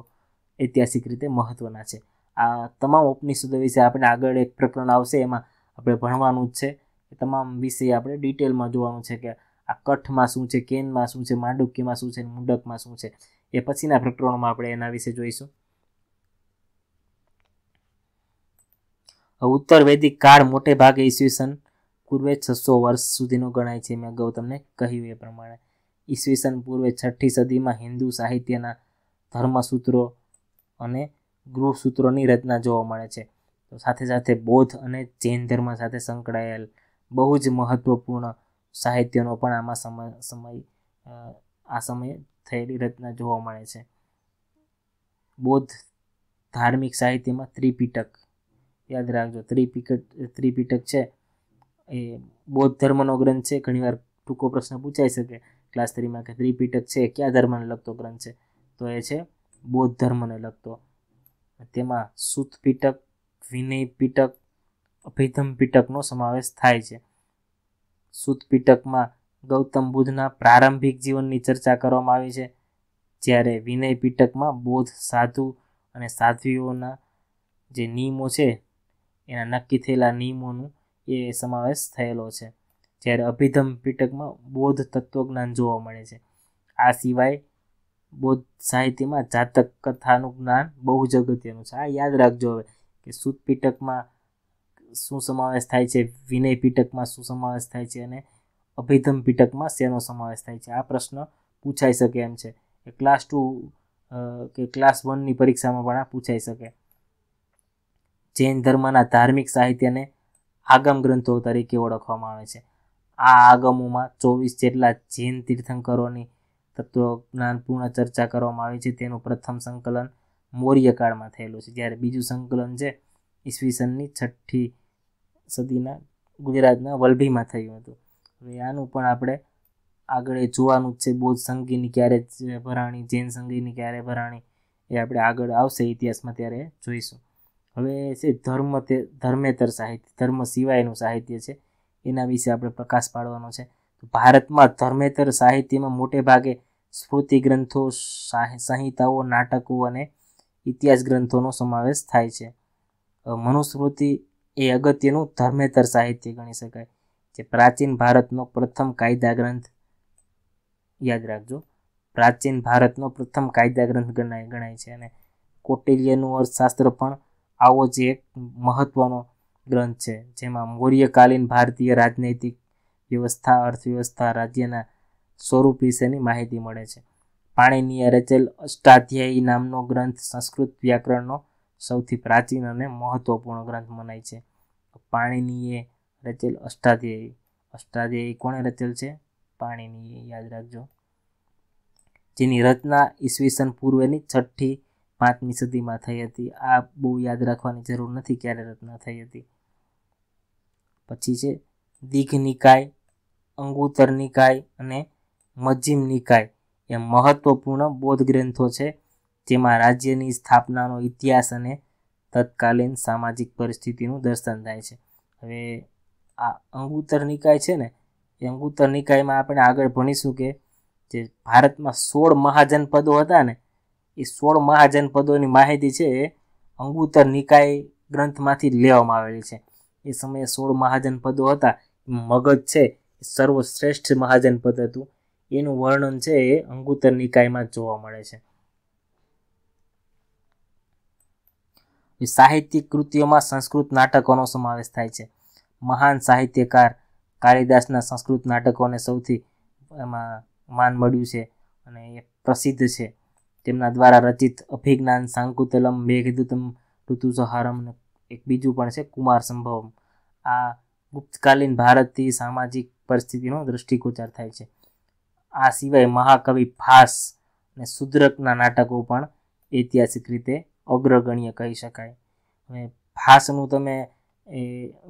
ઐતિહાસિક રીતે મહત્ત્વના છે આ તમામ ઉપનિષદો વિશે આપણે આગળ એક પ્રકરણ આવશે એમાં આપણે ભણવાનું જ છે એ તમામ વિષય આપણે ડિટેલમાં જોવાનું છે કે આ કઠમાં શું છે કેનમાં શું છે માંડુક્યમાં શું છે મુંડકમાં શું છે એ પછીના પ્રકરણોમાં આપણે એના વિશે જોઈશું ઉત્તર વૈદિક કાળ મોટે ભાગે ઈસવીસન પૂર્વે છસો વર્ષ સુધીનો ગણાય છે મેં અગાઉ તમને કહ્યું એ પ્રમાણે ઈસવીસન પૂર્વે છઠ્ઠી સદીમાં હિન્દુ સાહિત્યના ધર્મસૂત્રો અને ગૃહસૂત્રોની રચના જોવા મળે છે તો સાથે સાથે બૌદ્ધ અને જૈન ધર્મ સાથે સંકળાયેલ બહુ જ મહત્વપૂર્ણ સાહિત્યનો પણ આમાં સમય સમય આ સમયે થયેલી રચના જોવા મળે છે બૌદ્ધ ધાર્મિક સાહિત્યમાં ત્રિપીટક યાદ રાખજો ત્રિપિટક ત્રિપિટક છે એ બૌદ્ધ ધર્મનો ગ્રંથ છે ઘણીવાર ટૂંકો પ્રશ્ન પૂછાઈ શકે ક્લાસ થ્રીમાં કે ત્રિપિટક છે કયા ધર્મને લગતો ગ્રંથ છે તો એ છે બૌદ્ધ ધર્મને લગતો તેમાં સુતપીટક વિનય પીટક અભિધમ પીટકનો સમાવેશ થાય છે સુતપીટકમાં ગૌતમ બુદ્ધના પ્રારંભિક જીવનની ચર્ચા કરવામાં આવી છે જ્યારે વિનય પીટકમાં બૌદ્ધ સાધુ અને સાધ્વીઓના જે નિયમો છે એના નક્કી થયેલા નિયમોનું એ સમાવેશ થયેલો છે જ્યારે અભિધમ પીટકમાં બૌદ્ધ તત્વજ્ઞાન જોવા મળે છે આ સિવાય બૌદ્ધ સાહિત્યમાં જાતક કથાનું જ્ઞાન બહુ જ અગત્યનું છે આ યાદ રાખજો હવે કે સુત પીટકમાં શું સમાવેશ થાય છે વિનય પીટકમાં શું સમાવેશ થાય છે અને અભિધમ પીટકમાં શેનો સમાવેશ થાય છે આ પ્રશ્ન પૂછાઈ શકે એમ છે ક્લાસ ટુ કે ક્લાસ વનની પરીક્ષામાં પણ આ પૂછાઈ શકે જૈન ધર્મના ધાર્મિક સાહિત્યને આગમ ગ્રંથો તરીકે ઓળખવામાં આવે છે આ આગમોમાં ચોવીસ જેટલા જૈન તીર્થંકરોની તત્વજ્ઞાનપૂર્ણ ચર્ચા કરવામાં આવી છે તેનું પ્રથમ સંકલન મૌર્યકાળમાં થયેલું છે જ્યારે બીજું સંકલન છે ઈસવીસનની છઠ્ઠી સદીના ગુજરાતના વલભીમાં થયું હતું હવે આનું પણ આપણે આગળ જોવાનું જ છે બૌદ્ધ સંગીની ક્યારે ભરાણી જૈન સંગીની ક્યારે ભરાણી એ આપણે આગળ આવશે ઇતિહાસમાં ત્યારે જોઈશું હવે છે ધર્મ તે ધર્મેતર સાહિત્ય ધર્મ સિવાયનું સાહિત્ય છે એના વિશે આપણે પ્રકાશ પાડવાનો છે ભારતમાં ધર્મેતર સાહિત્યમાં મોટે ભાગે સ્મૃતિ ગ્રંથો સંહિતાઓ નાટકો અને ઇતિહાસ ગ્રંથોનો સમાવેશ થાય છે મનુસ્મૃતિ એ અગત્યનું ધર્મેતર સાહિત્ય ગણી શકાય જે પ્રાચીન ભારતનો પ્રથમ કાયદા ગ્રંથ યાદ રાખજો પ્રાચીન ભારતનો પ્રથમ કાયદા ગ્રંથ ગણાય ગણાય છે અને કોટિલ્યનું અર્થશાસ્ત્ર પણ આવો જ એક મહત્વનો ગ્રંથ છે જેમાં મૌર્યકાલીન ભારતીય રાજનૈતિક વ્યવસ્થા અર્થવ્યવસ્થા રાજ્યના સ્વરૂપ વિશેની માહિતી મળે છે પાણીનીએ રચેલ અષ્ટાધ્યાયી નામનો ગ્રંથ સંસ્કૃત વ્યાકરણનો સૌથી પ્રાચીન અને મહત્વપૂર્ણ ગ્રંથ મનાય છે પાણીનીએ રચેલ અષ્ટાધ્યાયી અષ્ટાધ્યાયી કોણે રચેલ છે પાણીનીએ યાદ રાખજો જેની રચના ઈસવીસન પૂર્વેની છઠ્ઠી પાંચમી સદીમાં થઈ હતી આ બહુ યાદ રાખવાની જરૂર નથી ક્યારે રચના થઈ હતી પછી છે દીઘ નિકાય અંગુતર નિકાય અને મજ્જિમ નિકાય એ મહત્વપૂર્ણ બૌદ્ધ ગ્રંથો છે જેમાં રાજ્યની સ્થાપનાનો ઇતિહાસ અને તત્કાલીન સામાજિક પરિસ્થિતિનું દર્શન થાય છે હવે આ અંગુતર નિકાય છે ને એ અંગુતર નિકાયમાં આપણે આગળ ભણીશું કે જે ભારતમાં સોળ મહાજનપદો હતા ને એ સોળ મહાજન પદોની માહિતી છે અંગુતર નિકાય ગ્રંથમાંથી લેવામાં આવેલી છે એ સમયે સોળ મહાજન પદો હતા મગજ છે સર્વશ્રેષ્ઠ મહાજન પદ હતું એનું વર્ણન છે એ અંગુતર નિકાયમાં જોવા મળે છે સાહિત્યિક કૃતિઓમાં સંસ્કૃત નાટકોનો સમાવેશ થાય છે મહાન સાહિત્યકાર કાળિદાસના સંસ્કૃત નાટકોને સૌથી એમાં માન મળ્યું છે અને એ પ્રસિદ્ધ છે તેમના દ્વારા રચિત અભિજ્ઞાન સાંકુતલમ મેઘદૂતમ ઋતુસહારમ એક બીજું પણ છે કુમાર સંભવમ આ ગુપ્તકાલીન ભારતથી સામાજિક પરિસ્થિતિનો દ્રષ્ટિગોચર થાય છે આ સિવાય મહાકવિ ભાસ અને શુદ્રકના નાટકો પણ ઐતિહાસિક રીતે અગ્રગણ્ય કહી શકાય અને ફાસનું તમે એ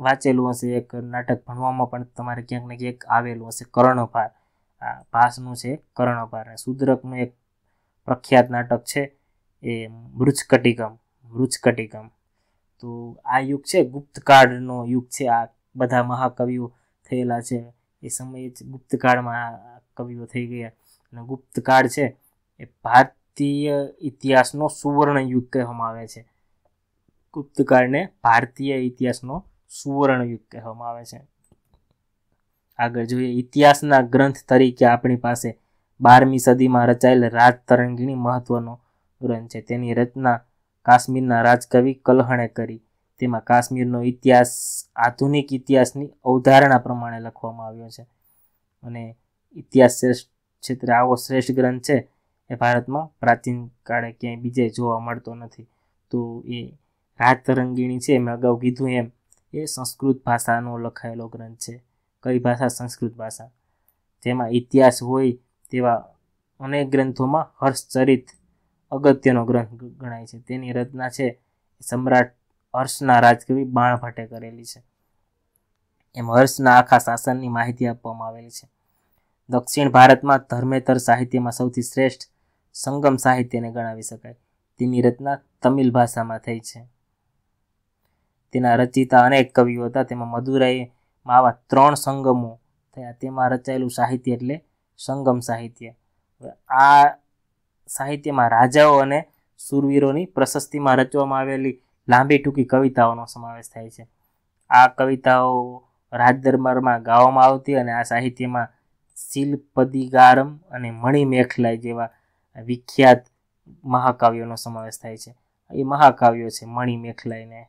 વાંચેલું હશે એક નાટક ભણવામાં પણ તમારે ક્યાંક ને ક્યાંક આવેલું હશે કર્ણભાર આ ભાસનું છે કર્ણભાર અને શુદ્રકનું એક પ્રખ્યાત નાટક છે એ મૃચકટિકમ મૃચકટિકમ તો આ યુગ છે ગુપ્તકાળનો યુગ છે આ બધા મહાકવિઓ થયેલા છે એ સમયે જ ગુપ્તકાળમાં કવિઓ થઈ ગયા અને ગુપ્તકાળ છે એ ભારતીય ઇતિહાસનો સુવર્ણ યુગ કહેવામાં આવે છે ગુપ્તકાળને ભારતીય ઇતિહાસનો સુવર્ણ યુગ કહેવામાં આવે છે આગળ જોઈએ ઇતિહાસના ગ્રંથ તરીકે આપણી પાસે બારમી સદીમાં રચાયેલ રાજતરંગીણી મહત્વનો ગ્રંથ છે તેની રચના કાશ્મીરના રાજકવિ કલહણે કરી તેમાં કાશ્મીરનો ઇતિહાસ આધુનિક ઇતિહાસની અવધારણા પ્રમાણે લખવામાં આવ્યો છે અને ઇતિહાસ શ્રેષ્ઠ ક્ષેત્રે આવો શ્રેષ્ઠ ગ્રંથ છે એ ભારતમાં પ્રાચીન કાળે ક્યાંય બીજે જોવા મળતો નથી તો એ રાજતરંગીણી છે મેં અગાઉ કીધું એમ એ સંસ્કૃત ભાષાનો લખાયેલો ગ્રંથ છે કઈ ભાષા સંસ્કૃત ભાષા જેમાં ઇતિહાસ હોય તેવા અનેક ગ્રંથોમાં હર્ષચરિત અગત્યનો ગ્રંથ ગણાય છે તેની રચના છે સમ્રાટ હર્ષના રાજકવિ બાણભટ્ટે કરેલી છે એમ હર્ષના આખા શાસનની માહિતી આપવામાં આવેલી છે દક્ષિણ ભારતમાં ધર્મેતર સાહિત્યમાં સૌથી શ્રેષ્ઠ સંગમ સાહિત્યને ગણાવી શકાય તેની રચના તમિલ ભાષામાં થઈ છે તેના રચિતા અનેક કવિઓ હતા તેમાં મદુરાઈમાં આવા ત્રણ સંગમો થયા તેમાં રચાયેલું સાહિત્ય એટલે સંગમ સાહિત્ય આ સાહિત્યમાં રાજાઓ અને સુરવીરોની પ્રશસ્તિમાં રચવામાં આવેલી લાંબી ટૂંકી કવિતાઓનો સમાવેશ થાય છે આ કવિતાઓ રાજદરબારમાં ગાવામાં આવતી અને આ સાહિત્યમાં શિલ્પદિગારમ અને મણિમેખલાઈ જેવા વિખ્યાત મહાકાવ્યોનો સમાવેશ થાય છે એ મહાકાવ્યો છે મણિમેખલાઈને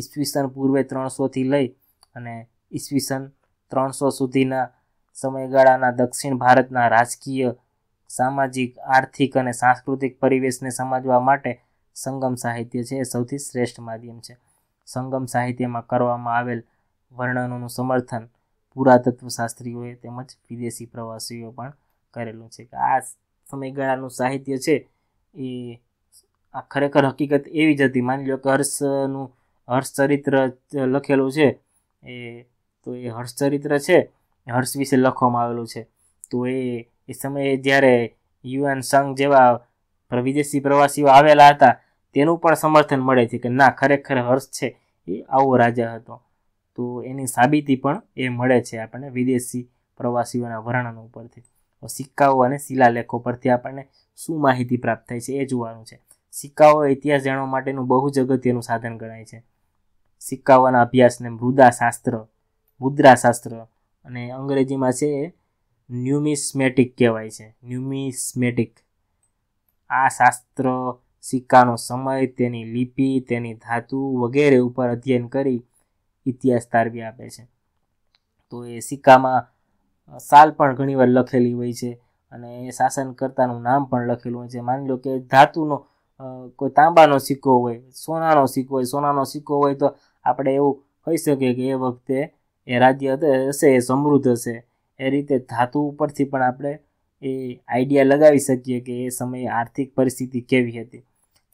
ઈસવીસન પૂર્વે ત્રણસોથી લઈ અને ઈસવીસન ત્રણસો સુધીના સમયગાળાના દક્ષિણ ભારતના રાજકીય સામાજિક આર્થિક અને સાંસ્કૃતિક પરિવેશને સમજવા માટે સંગમ સાહિત્ય છે એ સૌથી શ્રેષ્ઠ માધ્યમ છે સંગમ સાહિત્યમાં કરવામાં આવેલ વર્ણનોનું સમર્થન પુરાતત્વશાસ્ત્રીઓએ તેમજ વિદેશી પ્રવાસીઓ પણ કરેલું છે કે આ સમયગાળાનું સાહિત્ય છે એ આ ખરેખર હકીકત એવી જ હતી માની લો કે હર્ષનું હર્ષચરિત્ર લખેલું છે એ તો એ હર્ષચરિત્ર છે હર્ષ વિશે લખવામાં આવેલું છે તો એ એ સમયે જ્યારે યુએન સંઘ જેવા વિદેશી પ્રવાસીઓ આવેલા હતા તેનું પણ સમર્થન મળે છે કે ના ખરેખર હર્ષ છે એ આવો રાજા હતો તો એની સાબિતી પણ એ મળે છે આપણને વિદેશી પ્રવાસીઓના વર્ણન ઉપરથી સિક્કાઓ અને શિલાલેખો પરથી આપણને શું માહિતી પ્રાપ્ત થાય છે એ જોવાનું છે સિક્કાઓ ઇતિહાસ જાણવા માટેનું બહુ જ અગત્યનું સાધન ગણાય છે સિક્કાઓના અભ્યાસને મૃદાશાસ્ત્ર મુદ્રાશાસ્ત્ર અને અંગ્રેજીમાં છે ન્યુમિસ્મેટિક કહેવાય છે ન્યુમિસ્મેટિક આ શાસ્ત્ર સિક્કાનો સમય તેની લિપિ તેની ધાતુ વગેરે ઉપર અધ્યયન કરી ઇતિહાસ તારવી આપે છે તો એ સિક્કામાં સાલ પણ ઘણીવાર લખેલી હોય છે અને એ શાસનકર્તાનું નામ પણ લખેલું હોય છે માની લો કે ધાતુનો કોઈ તાંબાનો સિક્કો હોય સોનાનો સિક્કો હોય સોનાનો સિક્કો હોય તો આપણે એવું કહી શકીએ કે એ વખતે એ રાજ્ય હશે એ સમૃદ્ધ હશે એ રીતે ધાતુ ઉપરથી પણ આપણે એ આઈડિયા લગાવી શકીએ કે એ સમયે આર્થિક પરિસ્થિતિ કેવી હતી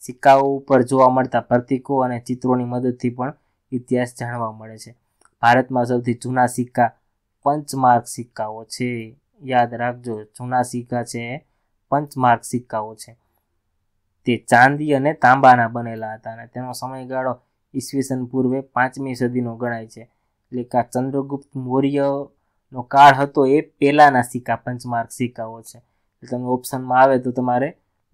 સિક્કાઓ ઉપર જોવા મળતા પ્રતીકો અને ચિત્રોની મદદથી પણ ઇતિહાસ જાણવા મળે છે ભારતમાં સૌથી જૂના સિક્કા પંચમાર્ક સિક્કાઓ છે યાદ રાખજો જૂના સિક્કા છે પંચમાર્ક સિક્કાઓ છે તે ચાંદી અને તાંબાના બનેલા હતા અને તેનો સમયગાળો ઈસવીસન પૂર્વે પાંચમી સદીનો ગણાય છે એટલે કે આ ચંદ્રગુપ્ત મૌર્યનો કાળ હતો એ પહેલાંના સિક્કા પંચમાર્ક સિક્કાઓ છે એટલે તમે ઓપ્શનમાં આવે તો તમારે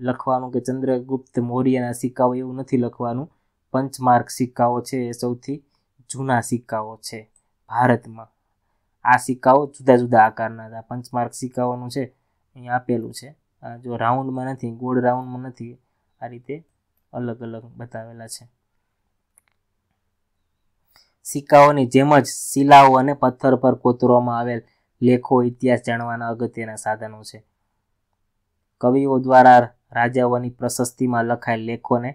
લખવાનું કે ચંદ્રગુપ્ત મૌર્યના સિક્કાઓ એવું નથી લખવાનું પંચમાર્ક સિક્કાઓ છે એ સૌથી જૂના સિક્કાઓ છે ભારતમાં આ સિક્કાઓ જુદા જુદા આકારના હતા પંચમાર્ક સિક્કાઓનું છે અહીં આપેલું છે જો રાઉન્ડમાં નથી ગોળ રાઉન્ડમાં નથી આ રીતે અલગ અલગ બતાવેલા છે સિક્કાઓની જેમ જ શિલાઓ અને પથ્થર પર કોતરવામાં આવેલ લેખો ઇતિહાસ જાણવાના અગત્યના સાધનો છે કવિઓ દ્વારા રાજાઓની પ્રશસ્તિમાં લખાયેલ લેખોને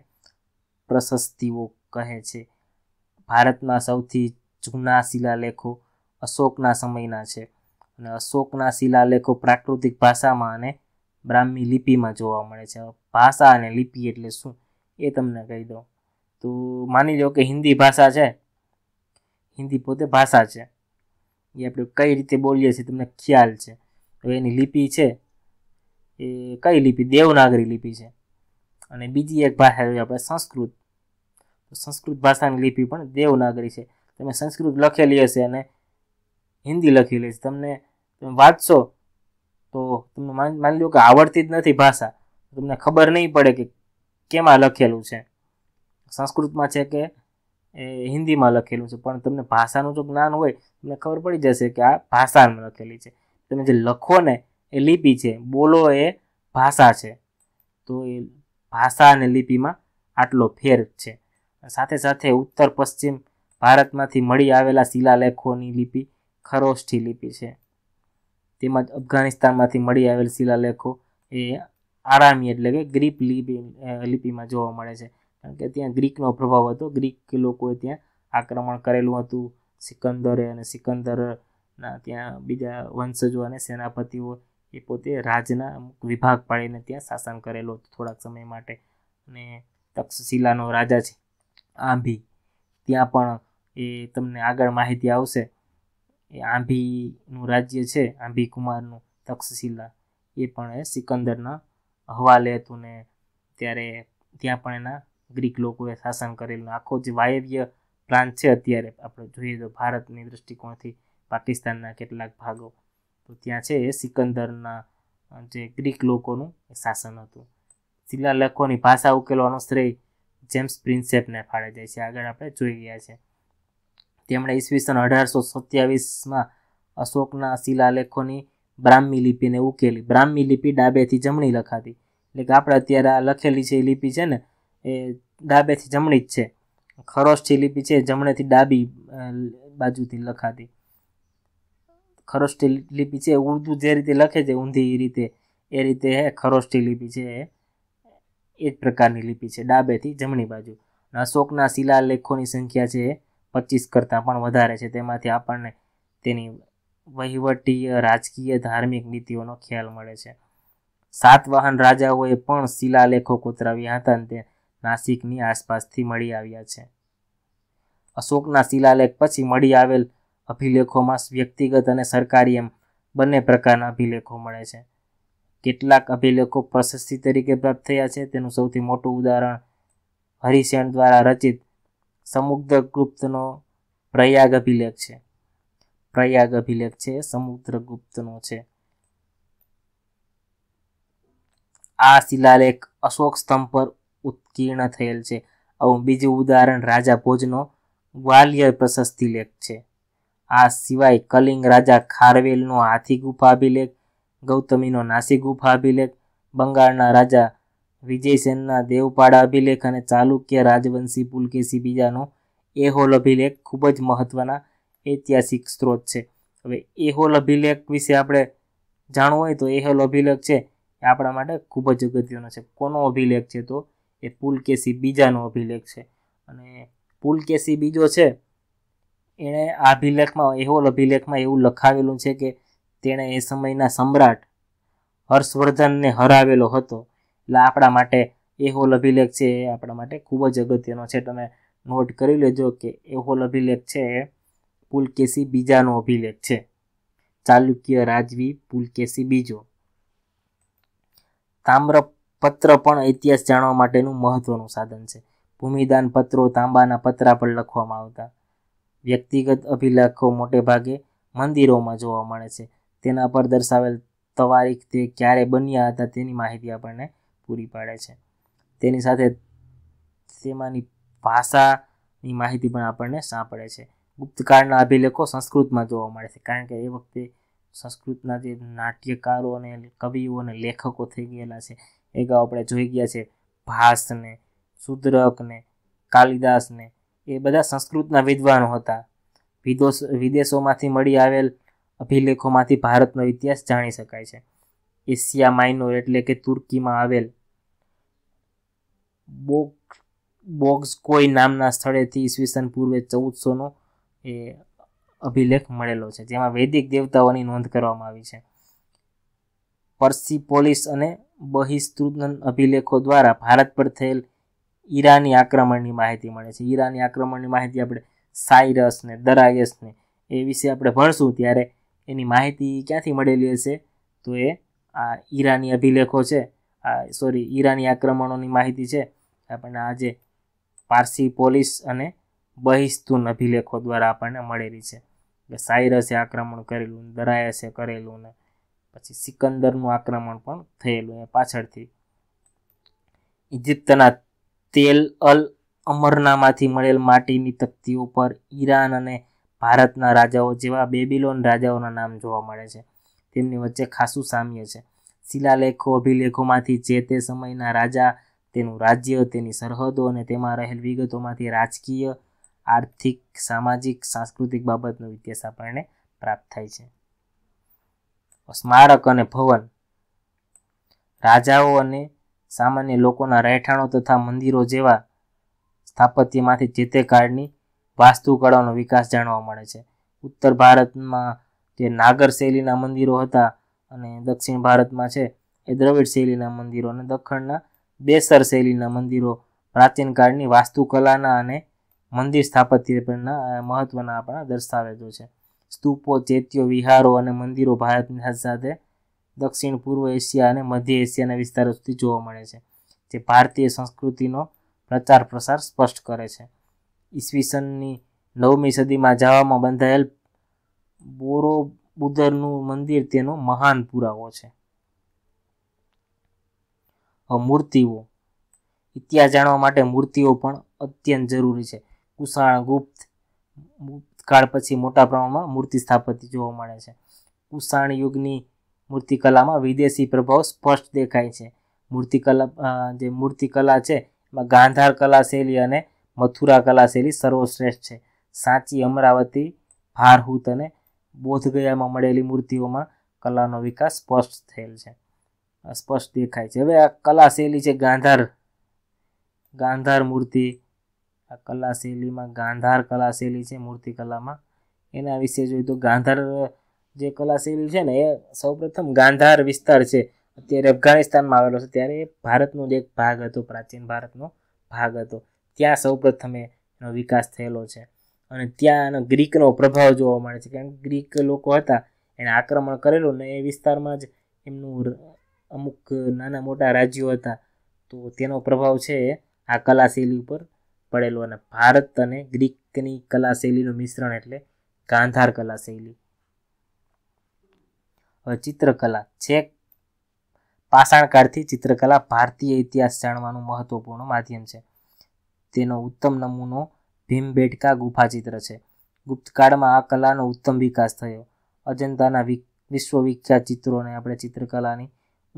પ્રશસ્તિઓ કહે છે ભારતમાં સૌથી જૂના શિલાલેખો અશોકના સમયના છે અને અશોકના શિલાલેખો પ્રાકૃતિક ભાષામાં અને બ્રાહ્મી લિપિમાં જોવા મળે છે ભાષા અને લિપિ એટલે શું એ તમને કહી દઉં તો માની લો કે હિન્દી ભાષા છે હિન્દી પોતે ભાષા છે એ આપણે કઈ રીતે બોલીએ છીએ તમને ખ્યાલ છે હવે એની લિપિ છે એ કઈ લિપિ દેવનાગરી લિપિ છે અને બીજી એક ભાષા છે આપણે સંસ્કૃત સંસ્કૃત ભાષાની લિપિ પણ દેવનાગરી છે તમે સંસ્કૃત લખેલી હશે અને હિન્દી લખેલી હશે તમને તમે વાંચશો તો તમને માની લો કે આવડતી જ નથી ભાષા તમને ખબર નહીં પડે કે કેમાં લખેલું છે સંસ્કૃતમાં છે કે એ હિન્દીમાં લખેલું છે પણ તમને ભાષાનું જો જ્ઞાન હોય તમને ખબર પડી જશે કે આ ભાષામાં લખેલી છે તમે જે લખો ને એ લિપિ છે બોલો એ ભાષા છે તો એ ભાષા અને લિપિમાં આટલો ફેર છે સાથે સાથે ઉત્તર પશ્ચિમ ભારતમાંથી મળી આવેલા શિલાલેખોની લિપિ ખરોષ્ઠી લિપિ છે તેમજ અફઘાનિસ્તાનમાંથી મળી આવેલ શિલાલેખો એ આરામી એટલે કે ગ્રીપ લિપિ લિપિમાં જોવા મળે છે કારણ કે ત્યાં ગ્રીકનો પ્રભાવ હતો ગ્રીક લોકોએ ત્યાં આક્રમણ કરેલું હતું સિકંદરે અને સિકંદરના ત્યાં બીજા વંશજો અને સેનાપતિઓ એ પોતે રાજના અમુક વિભાગ પાડીને ત્યાં શાસન કરેલું હતું થોડાક સમય માટે અને તક્ષશિલાનો રાજા છે આંભી ત્યાં પણ એ તમને આગળ માહિતી આવશે એ આંભીનું રાજ્ય છે આંભી કુમારનું તક્ષશિલા એ પણ એ સિકંદરના હવાલે હતું ને ત્યારે ત્યાં પણ એના ગ્રીક લોકોએ શાસન કરેલું આખો જે વાયવ્ય પ્રાંત છે અત્યારે આપણે જોઈએ તો ભારતની દૃષ્ટિકોણથી પાકિસ્તાનના કેટલાક ભાગો તો ત્યાં છે એ સિકંદરના જે ગ્રીક લોકોનું શાસન હતું શિલાલેખોની ભાષા ઉકેલવાનો શ્રેય જેમ્સ પ્રિન્સેપને ફાળે જાય છે આગળ આપણે જોઈ ગયા છે તેમણે ઈસવીસન અઢારસો સત્યાવીસમાં અશોકના શિલાલેખોની બ્રાહ્મી લિપિને ઉકેલી બ્રાહ્મી લિપિ ડાબેથી જમણી લખાતી એટલે કે આપણે અત્યારે આ લખેલી છે એ લિપિ છે ને એ ડાબેથી જમણી જ છે ખરોશથી લિપિ છે જમણેથી ડાબી બાજુથી લખાતી ખરોશથી લિપિ છે ઉર્દૂ જે રીતે લખે છે ઊંધી એ રીતે એ રીતે ખરોશથી લિપિ છે એ જ પ્રકારની લિપિ છે ડાબેથી જમણી બાજુ અશોકના શિલાલેખોની સંખ્યા છે પચીસ કરતાં પણ વધારે છે તેમાંથી આપણને તેની વહીવટીય રાજકીય ધાર્મિક નીતિઓનો ખ્યાલ મળે છે સાતવાહન રાજાઓએ પણ શિલાલેખો કોતરાવ્યા હતા અને તે નાસિકની આસપાસથી મળી આવ્યા છે અશોકના શિલાલેખ પછી મળી આવેલ અભિલેખોમાં વ્યક્તિગત અને સરકારી એમ બંને પ્રકારના અભિલેખો મળે છે કેટલાક અભિલેખો પ્રશસ્તિ તરીકે પ્રાપ્ત થયા છે તેનું સૌથી મોટું ઉદાહરણ હરિસેન દ્વારા રચિત સમુદ્રગુપ્તનો પ્રયાગ અભિલેખ છે પ્રયાગ અભિલેખ છે સમુદ્રગુપ્તનો છે આ શિલાલેખ અશોક સ્તંભ પર ઉત્કીર્ણ થયેલ છે આવું બીજું ઉદાહરણ રાજા ભોજનો ગ્વાલિયર પ્રશસ્તિ લેખ છે આ સિવાય કલિંગ રાજા ખારવેલનો હાથી ગુફા અભિલેખ ગૌતમીનો નાસિક ગુફા અભિલેખ બંગાળના રાજા વિજયસેનના દેવપાડા અભિલેખ અને ચાલુક્ય રાજવંશી પુલકેશી બીજાનો એહોલ અભિલેખ ખૂબ જ મહત્ત્વના ઐતિહાસિક સ્ત્રોત છે હવે એહોલ અભિલેખ વિશે આપણે જાણવું હોય તો એહોલ અભિલેખ છે એ આપણા માટે ખૂબ જ અગત્યનો છે કોનો અભિલેખ છે તો એ પુલકેશી બીજાનો અભિલેખ છે અને પુલકેશી બીજો છે એણે આ અભિલેખમાં એહોલ અભિલેખમાં એવું લખાવેલું છે કે તેણે એ સમયના સમ્રાટ હર્ષવર્ધનને હરાવેલો હતો એટલે આપણા માટે એહોલ અભિલેખ છે એ આપણા માટે ખૂબ જ અગત્યનો છે તમે નોટ કરી લેજો કે એહોલ અભિલેખ છે એ પુલકેશી બીજાનો અભિલેખ છે ચાલુક્ય રાજવી પુલકેશી બીજો તામ્ર પત્ર પણ ઇતિહાસ જાણવા માટેનું મહત્વનું સાધન છે ભૂમિદાન પત્રો તાંબાના પતરા પર લખવામાં આવતા વ્યક્તિગત અભિલેખો મોટે ભાગે મંદિરોમાં જોવા મળે છે તેના પર દર્શાવેલ તવારીખ તે ક્યારે બન્યા હતા તેની માહિતી આપણને પૂરી પાડે છે તેની સાથે તેમાંની ભાષાની માહિતી પણ આપણને સાંપડે છે ગુપ્તકાળના અભિલેખો સંસ્કૃતમાં જોવા મળે છે કારણ કે એ વખતે સંસ્કૃતના જે નાટ્યકારો અને કવિઓ અને લેખકો થઈ ગયેલા છે અગાઉ આપણે જોઈ ગયા છે ભાસને શુદ્રકને કાલિદાસને એ બધા સંસ્કૃતના વિદ્વાનો હતા વિદોશ વિદેશોમાંથી મળી આવેલ અભિલેખોમાંથી ભારતનો ઇતિહાસ જાણી શકાય છે એશિયા માઇનોર એટલે કે તુર્કીમાં આવેલ બોક્સ બોગ્સ કોઈ નામના સ્થળેથી ઈસવીસન પૂર્વે ચૌદસોનો એ અભિલેખ મળેલો છે જેમાં વૈદિક દેવતાઓની નોંધ કરવામાં આવી છે પોલીસ અને બહિસ્તુતન અભિલેખો દ્વારા ભારત પર થયેલ ઈરાની આક્રમણની માહિતી મળે છે ઈરાની આક્રમણની માહિતી આપણે સાયરસ ને દરાયસ ને એ વિશે આપણે ભણશું ત્યારે એની માહિતી ક્યાંથી મળેલી હશે તો એ આ ઈરાની અભિલેખો છે આ સોરી ઈરાની આક્રમણોની માહિતી છે આપણને આજે પારસી પોલીસ અને બહિસ્તુન અભિલેખો દ્વારા આપણને મળેલી છે સાયરસે આક્રમણ કરેલું દરાયસે કરેલું ને પછી સિકંદરનું આક્રમણ પણ થયેલું એ પાછળથી ઇજિપ્તના તેલ અલ અમરનામાંથી મળેલ માટીની તકતીઓ પર ઈરાન અને ભારતના રાજાઓ જેવા બેબીલોન રાજાઓના નામ જોવા મળે છે તેમની વચ્ચે ખાસું સામ્ય છે શિલાલેખો અભિલેખોમાંથી જે તે સમયના રાજા તેનું રાજ્ય તેની સરહદો અને તેમાં રહેલ વિગતોમાંથી રાજકીય આર્થિક સામાજિક સાંસ્કૃતિક બાબતનો ઇતિહાસ આપણને પ્રાપ્ત થાય છે સ્મારક અને ભવન રાજાઓ અને સામાન્ય લોકોના રહેઠાણો તથા મંદિરો જેવા સ્થાપત્યમાંથી જે તે કાળની વાસ્તુકળાનો વિકાસ જાણવા મળે છે ઉત્તર ભારતમાં જે નાગર શૈલીના મંદિરો હતા અને દક્ષિણ ભારતમાં છે એ દ્રવિડ શૈલીના મંદિરો અને દખણના બેસર શૈલીના મંદિરો પ્રાચીન કાળની વાસ્તુકલાના અને મંદિર સ્થાપત્ય પરના મહત્ત્વના આપણા દર્શાવેલો છે સ્તૂપો ચેત્યો વિહારો અને મંદિરો ભારતની સાથે સાથે દક્ષિણ પૂર્વ એશિયા અને મધ્ય એશિયાના વિસ્તારો સુધી જોવા મળે છે જે ભારતીય સંસ્કૃતિનો પ્રચાર પ્રસાર સ્પષ્ટ કરે છે ઈસવીસનની નવમી સદીમાં જાવામાં બંધાયેલ બોરોબુદરનું મંદિર તેનો મહાન પુરાવો છે મૂર્તિઓ ઇતિહાસ જાણવા માટે મૂર્તિઓ પણ અત્યંત જરૂરી છે કુષાણ ગુપ્ત કાળ પછી મોટા પ્રમાણમાં મૂર્તિ સ્થાપત્ય જોવા મળે છે કુષાણ યુગની મૂર્તિકલામાં વિદેશી પ્રભાવ સ્પષ્ટ દેખાય છે મૂર્તિકલા જે મૂર્તિકલા છે એમાં ગાંધાર કલા શૈલી અને મથુરા કલા શૈલી સર્વશ્રેષ્ઠ છે સાચી અમરાવતી ભારહૂત અને બોધગયામાં મળેલી મૂર્તિઓમાં કલાનો વિકાસ સ્પષ્ટ થયેલ છે સ્પષ્ટ દેખાય છે હવે આ કલા શૈલી છે ગાંધાર ગાંધાર મૂર્તિ આ કલા શૈલીમાં ગાંધાર કલા શૈલી છે મૂર્તિકલામાં એના વિશે જોઈએ તો ગાંધાર જે કલા શૈલી છે ને એ સૌપ્રથમ ગાંધાર વિસ્તાર છે અત્યારે અફઘાનિસ્તાનમાં આવેલો છે ત્યારે ભારતનો જ એક ભાગ હતો પ્રાચીન ભારતનો ભાગ હતો ત્યાં સૌપ્રથમ એનો વિકાસ થયેલો છે અને ત્યાં ગ્રીકનો પ્રભાવ જોવા મળે છે કારણ કે ગ્રીક લોકો હતા એને આક્રમણ કરેલું ને એ વિસ્તારમાં જ એમનું અમુક નાના મોટા રાજ્યો હતા તો તેનો પ્રભાવ છે આ કલાશૈલી ઉપર પડેલું અને ભારત અને ગ્રીકની કલા શૈલીનું મિશ્રણ એટલે ગાંધાર કલા શૈલી ચિત્રકલા છેક પાષાણકાળથી ચિત્રકલા ભારતીય ઇતિહાસ જાણવાનું મહત્વપૂર્ણ માધ્યમ છે તેનો ઉત્તમ નમૂનો ભીમબેટકા ગુફા ચિત્ર છે ગુપ્તકાળમાં આ કલાનો ઉત્તમ વિકાસ થયો અજંતાના વિશ્વવિખ્યાત ચિત્રોને આપણે ચિત્રકલાની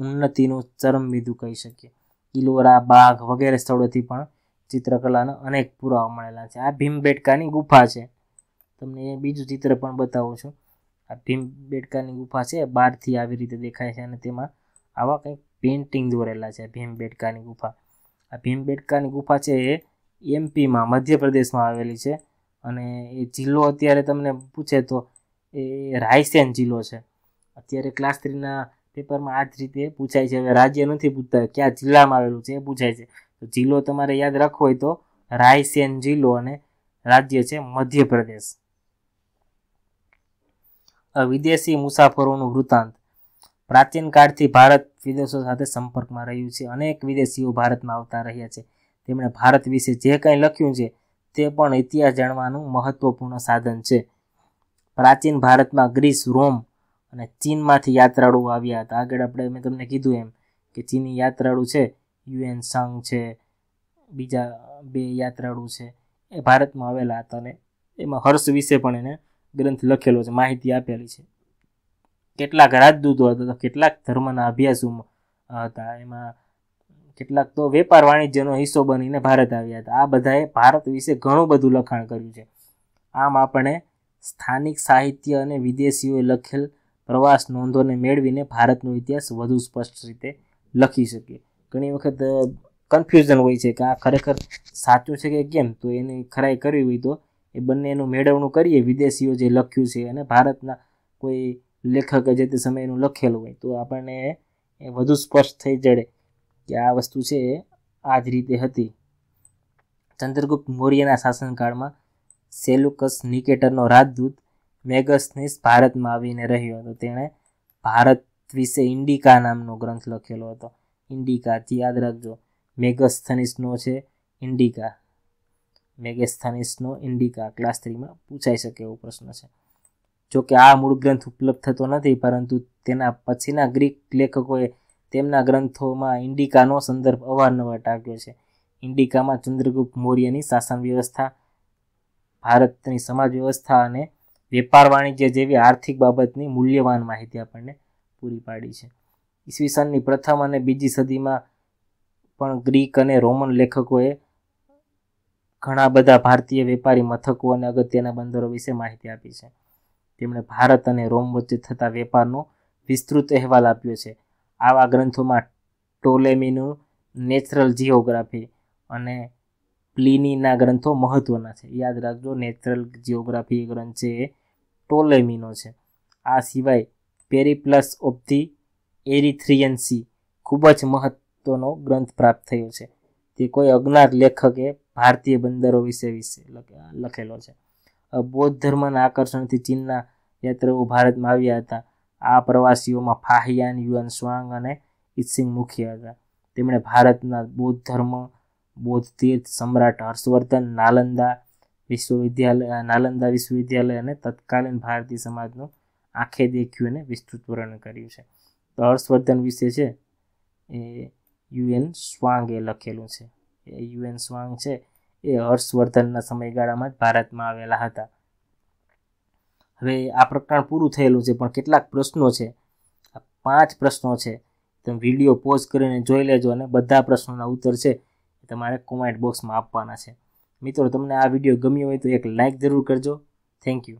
ઉન્નતિનું ચરમબિંદુ કહી શકીએ ઇલોરા બાઘ વગેરે સ્થળોથી પણ ચિત્રકલાના અનેક પુરાવા મળેલા છે આ ભીમબેટકાની ગુફા છે તમને બીજું ચિત્ર પણ બતાવું છું આ ભીમબેટકાની ગુફા છે બહારથી આવી રીતે દેખાય છે અને તેમાં આવા કંઈક પેઇન્ટિંગ દોરેલા છે ભીમબેટકાની ગુફા આ ભીમબેટકાની ગુફા છે એ એમપીમાં મધ્યપ્રદેશમાં આવેલી છે અને એ જિલ્લો અત્યારે તમને પૂછે તો એ રાયસેન જિલ્લો છે અત્યારે ક્લાસ થ્રીના પેપરમાં આ જ રીતે પૂછાય છે હવે રાજ્ય નથી પૂછતા કયા જિલ્લામાં આવેલું છે એ પૂછાય છે તો જિલ્લો તમારે યાદ રાખવો હોય તો રાયસેન જિલ્લો અને રાજ્ય છે મધ્યપ્રદેશ વિદેશી મુસાફરોનું વૃત્તાંત પ્રાચીન કાળથી ભારત વિદેશો સાથે સંપર્કમાં રહ્યું છે અનેક વિદેશીઓ ભારતમાં આવતા રહ્યા છે તેમણે ભારત વિશે જે કંઈ લખ્યું છે તે પણ ઇતિહાસ જાણવાનું મહત્વપૂર્ણ સાધન છે પ્રાચીન ભારતમાં ગ્રીસ રોમ અને ચીનમાંથી યાત્રાળુઓ આવ્યા હતા આગળ આપણે મેં તમને કીધું એમ કે ચીની યાત્રાળુ છે યુએન સંઘ છે બીજા બે યાત્રાળુ છે એ ભારતમાં આવેલા હતા અને એમાં હર્ષ વિશે પણ એને ગ્રંથ લખેલો છે માહિતી આપેલી છે કેટલાક રાજદૂતો હતા તો કેટલાક ધર્મના અભ્યાસો હતા એમાં કેટલાક તો વેપાર વાણિજ્યનો હિસ્સો બનીને ભારત આવ્યા હતા આ બધાએ ભારત વિશે ઘણું બધું લખાણ કર્યું છે આમ આપણે સ્થાનિક સાહિત્ય અને વિદેશીઓએ લખેલ પ્રવાસ નોંધોને મેળવીને ભારતનો ઇતિહાસ વધુ સ્પષ્ટ રીતે લખી શકીએ ઘણી વખત કન્ફ્યુઝન હોય છે કે આ ખરેખર સાચું છે કે કેમ તો એની ખરાઈ કરવી હોય તો એ બંને એનું મેળવણું કરીએ વિદેશીઓ જે લખ્યું છે અને ભારતના કોઈ લેખકે જે તે એનું લખેલું હોય તો આપણને એ વધુ સ્પષ્ટ થઈ જડે કે આ વસ્તુ છે એ આ જ રીતે હતી ચંદ્રગુપ્ત મૌર્યના શાસનકાળમાં સેલુકસ નિકેટરનો રાજદૂત મેગસનિસ ભારતમાં આવીને રહ્યો હતો તેણે ભારત વિશે ઇન્ડિકા નામનો ગ્રંથ લખેલો હતો ઇન્ડિકાથી યાદ રાખજો મેગસ્થનિસનો છે ઇન્ડિકા મેગેસ્થાનિસનો ઇન્ડિકા ક્લાસ થ્રીમાં પૂછાઈ શકે એવો પ્રશ્ન છે જો કે આ મૂળ ગ્રંથ ઉપલબ્ધ થતો નથી પરંતુ તેના પછીના ગ્રીક લેખકોએ તેમના ગ્રંથોમાં ઇન્ડિકાનો સંદર્ભ અવારનવાર ટાંક્યો છે ઇન્ડિકામાં ચંદ્રગુપ્ત મૌર્યની શાસન વ્યવસ્થા ભારતની સમાજ વ્યવસ્થા અને વેપાર વાણિજ્ય જેવી આર્થિક બાબતની મૂલ્યવાન માહિતી આપણને પૂરી પાડી છે ઈસવીસનની પ્રથમ અને બીજી સદીમાં પણ ગ્રીક અને રોમન લેખકોએ ઘણા બધા ભારતીય વેપારી મથકો અને અગત્યના બંદરો વિશે માહિતી આપી છે તેમણે ભારત અને રોમ વચ્ચે થતા વેપારનો વિસ્તૃત અહેવાલ આપ્યો છે આવા ગ્રંથોમાં ટોલેમીનું નેચરલ જીઓગ્રાફી અને પ્લિનીના ગ્રંથો મહત્ત્વના છે યાદ રાખજો નેચરલ જીઓગ્રાફી ગ્રંથ છે એ ટોલેમીનો છે આ સિવાય Periplus of the Erythraean Sea ખૂબ જ મહત્વનો ગ્રંથ પ્રાપ્ત થયો છે તે કોઈ અજ્ઞાત લેખકે ભારતીય બંદરો વિશે વિશે લખેલો છે બૌદ્ધ ધર્મના આકર્ષણથી ચીનના યાત્રાઓ ભારતમાં આવ્યા હતા આ પ્રવાસીઓમાં ફાહિયાન યુઆન સ્વાંગ અને ઇત્સિંગ મુખ્ય હતા તેમણે ભારતના બૌદ્ધ ધર્મ બૌદ્ધ તીર્થ સમ્રાટ હર્ષવર્ધન નાલંદા વિશ્વવિદ્યાલય નાલંદા વિશ્વવિદ્યાલય અને તત્કાલીન ભારતીય સમાજનું આંખે દેખ્યું અને વિસ્તૃત વર્ણન કર્યું છે તો હર્ષવર્ધન વિશે છે એ યુએન સ્વાંગે લખેલું છે એ યુએન સ્વાંગ છે એ હર્ષવર્ધનના સમયગાળામાં જ ભારતમાં આવેલા હતા હવે આ પ્રકરણ પૂરું થયેલું છે પણ કેટલાક પ્રશ્નો છે પાંચ પ્રશ્નો છે તમે વિડીયો પોઝ કરીને જોઈ લેજો અને બધા પ્રશ્નોના ઉત્તર છે તમારે કોમેન્ટ બોક્સમાં આપવાના છે મિત્રો તમને આ વિડીયો ગમ્યો હોય તો એક લાઈક જરૂર કરજો થેન્ક યુ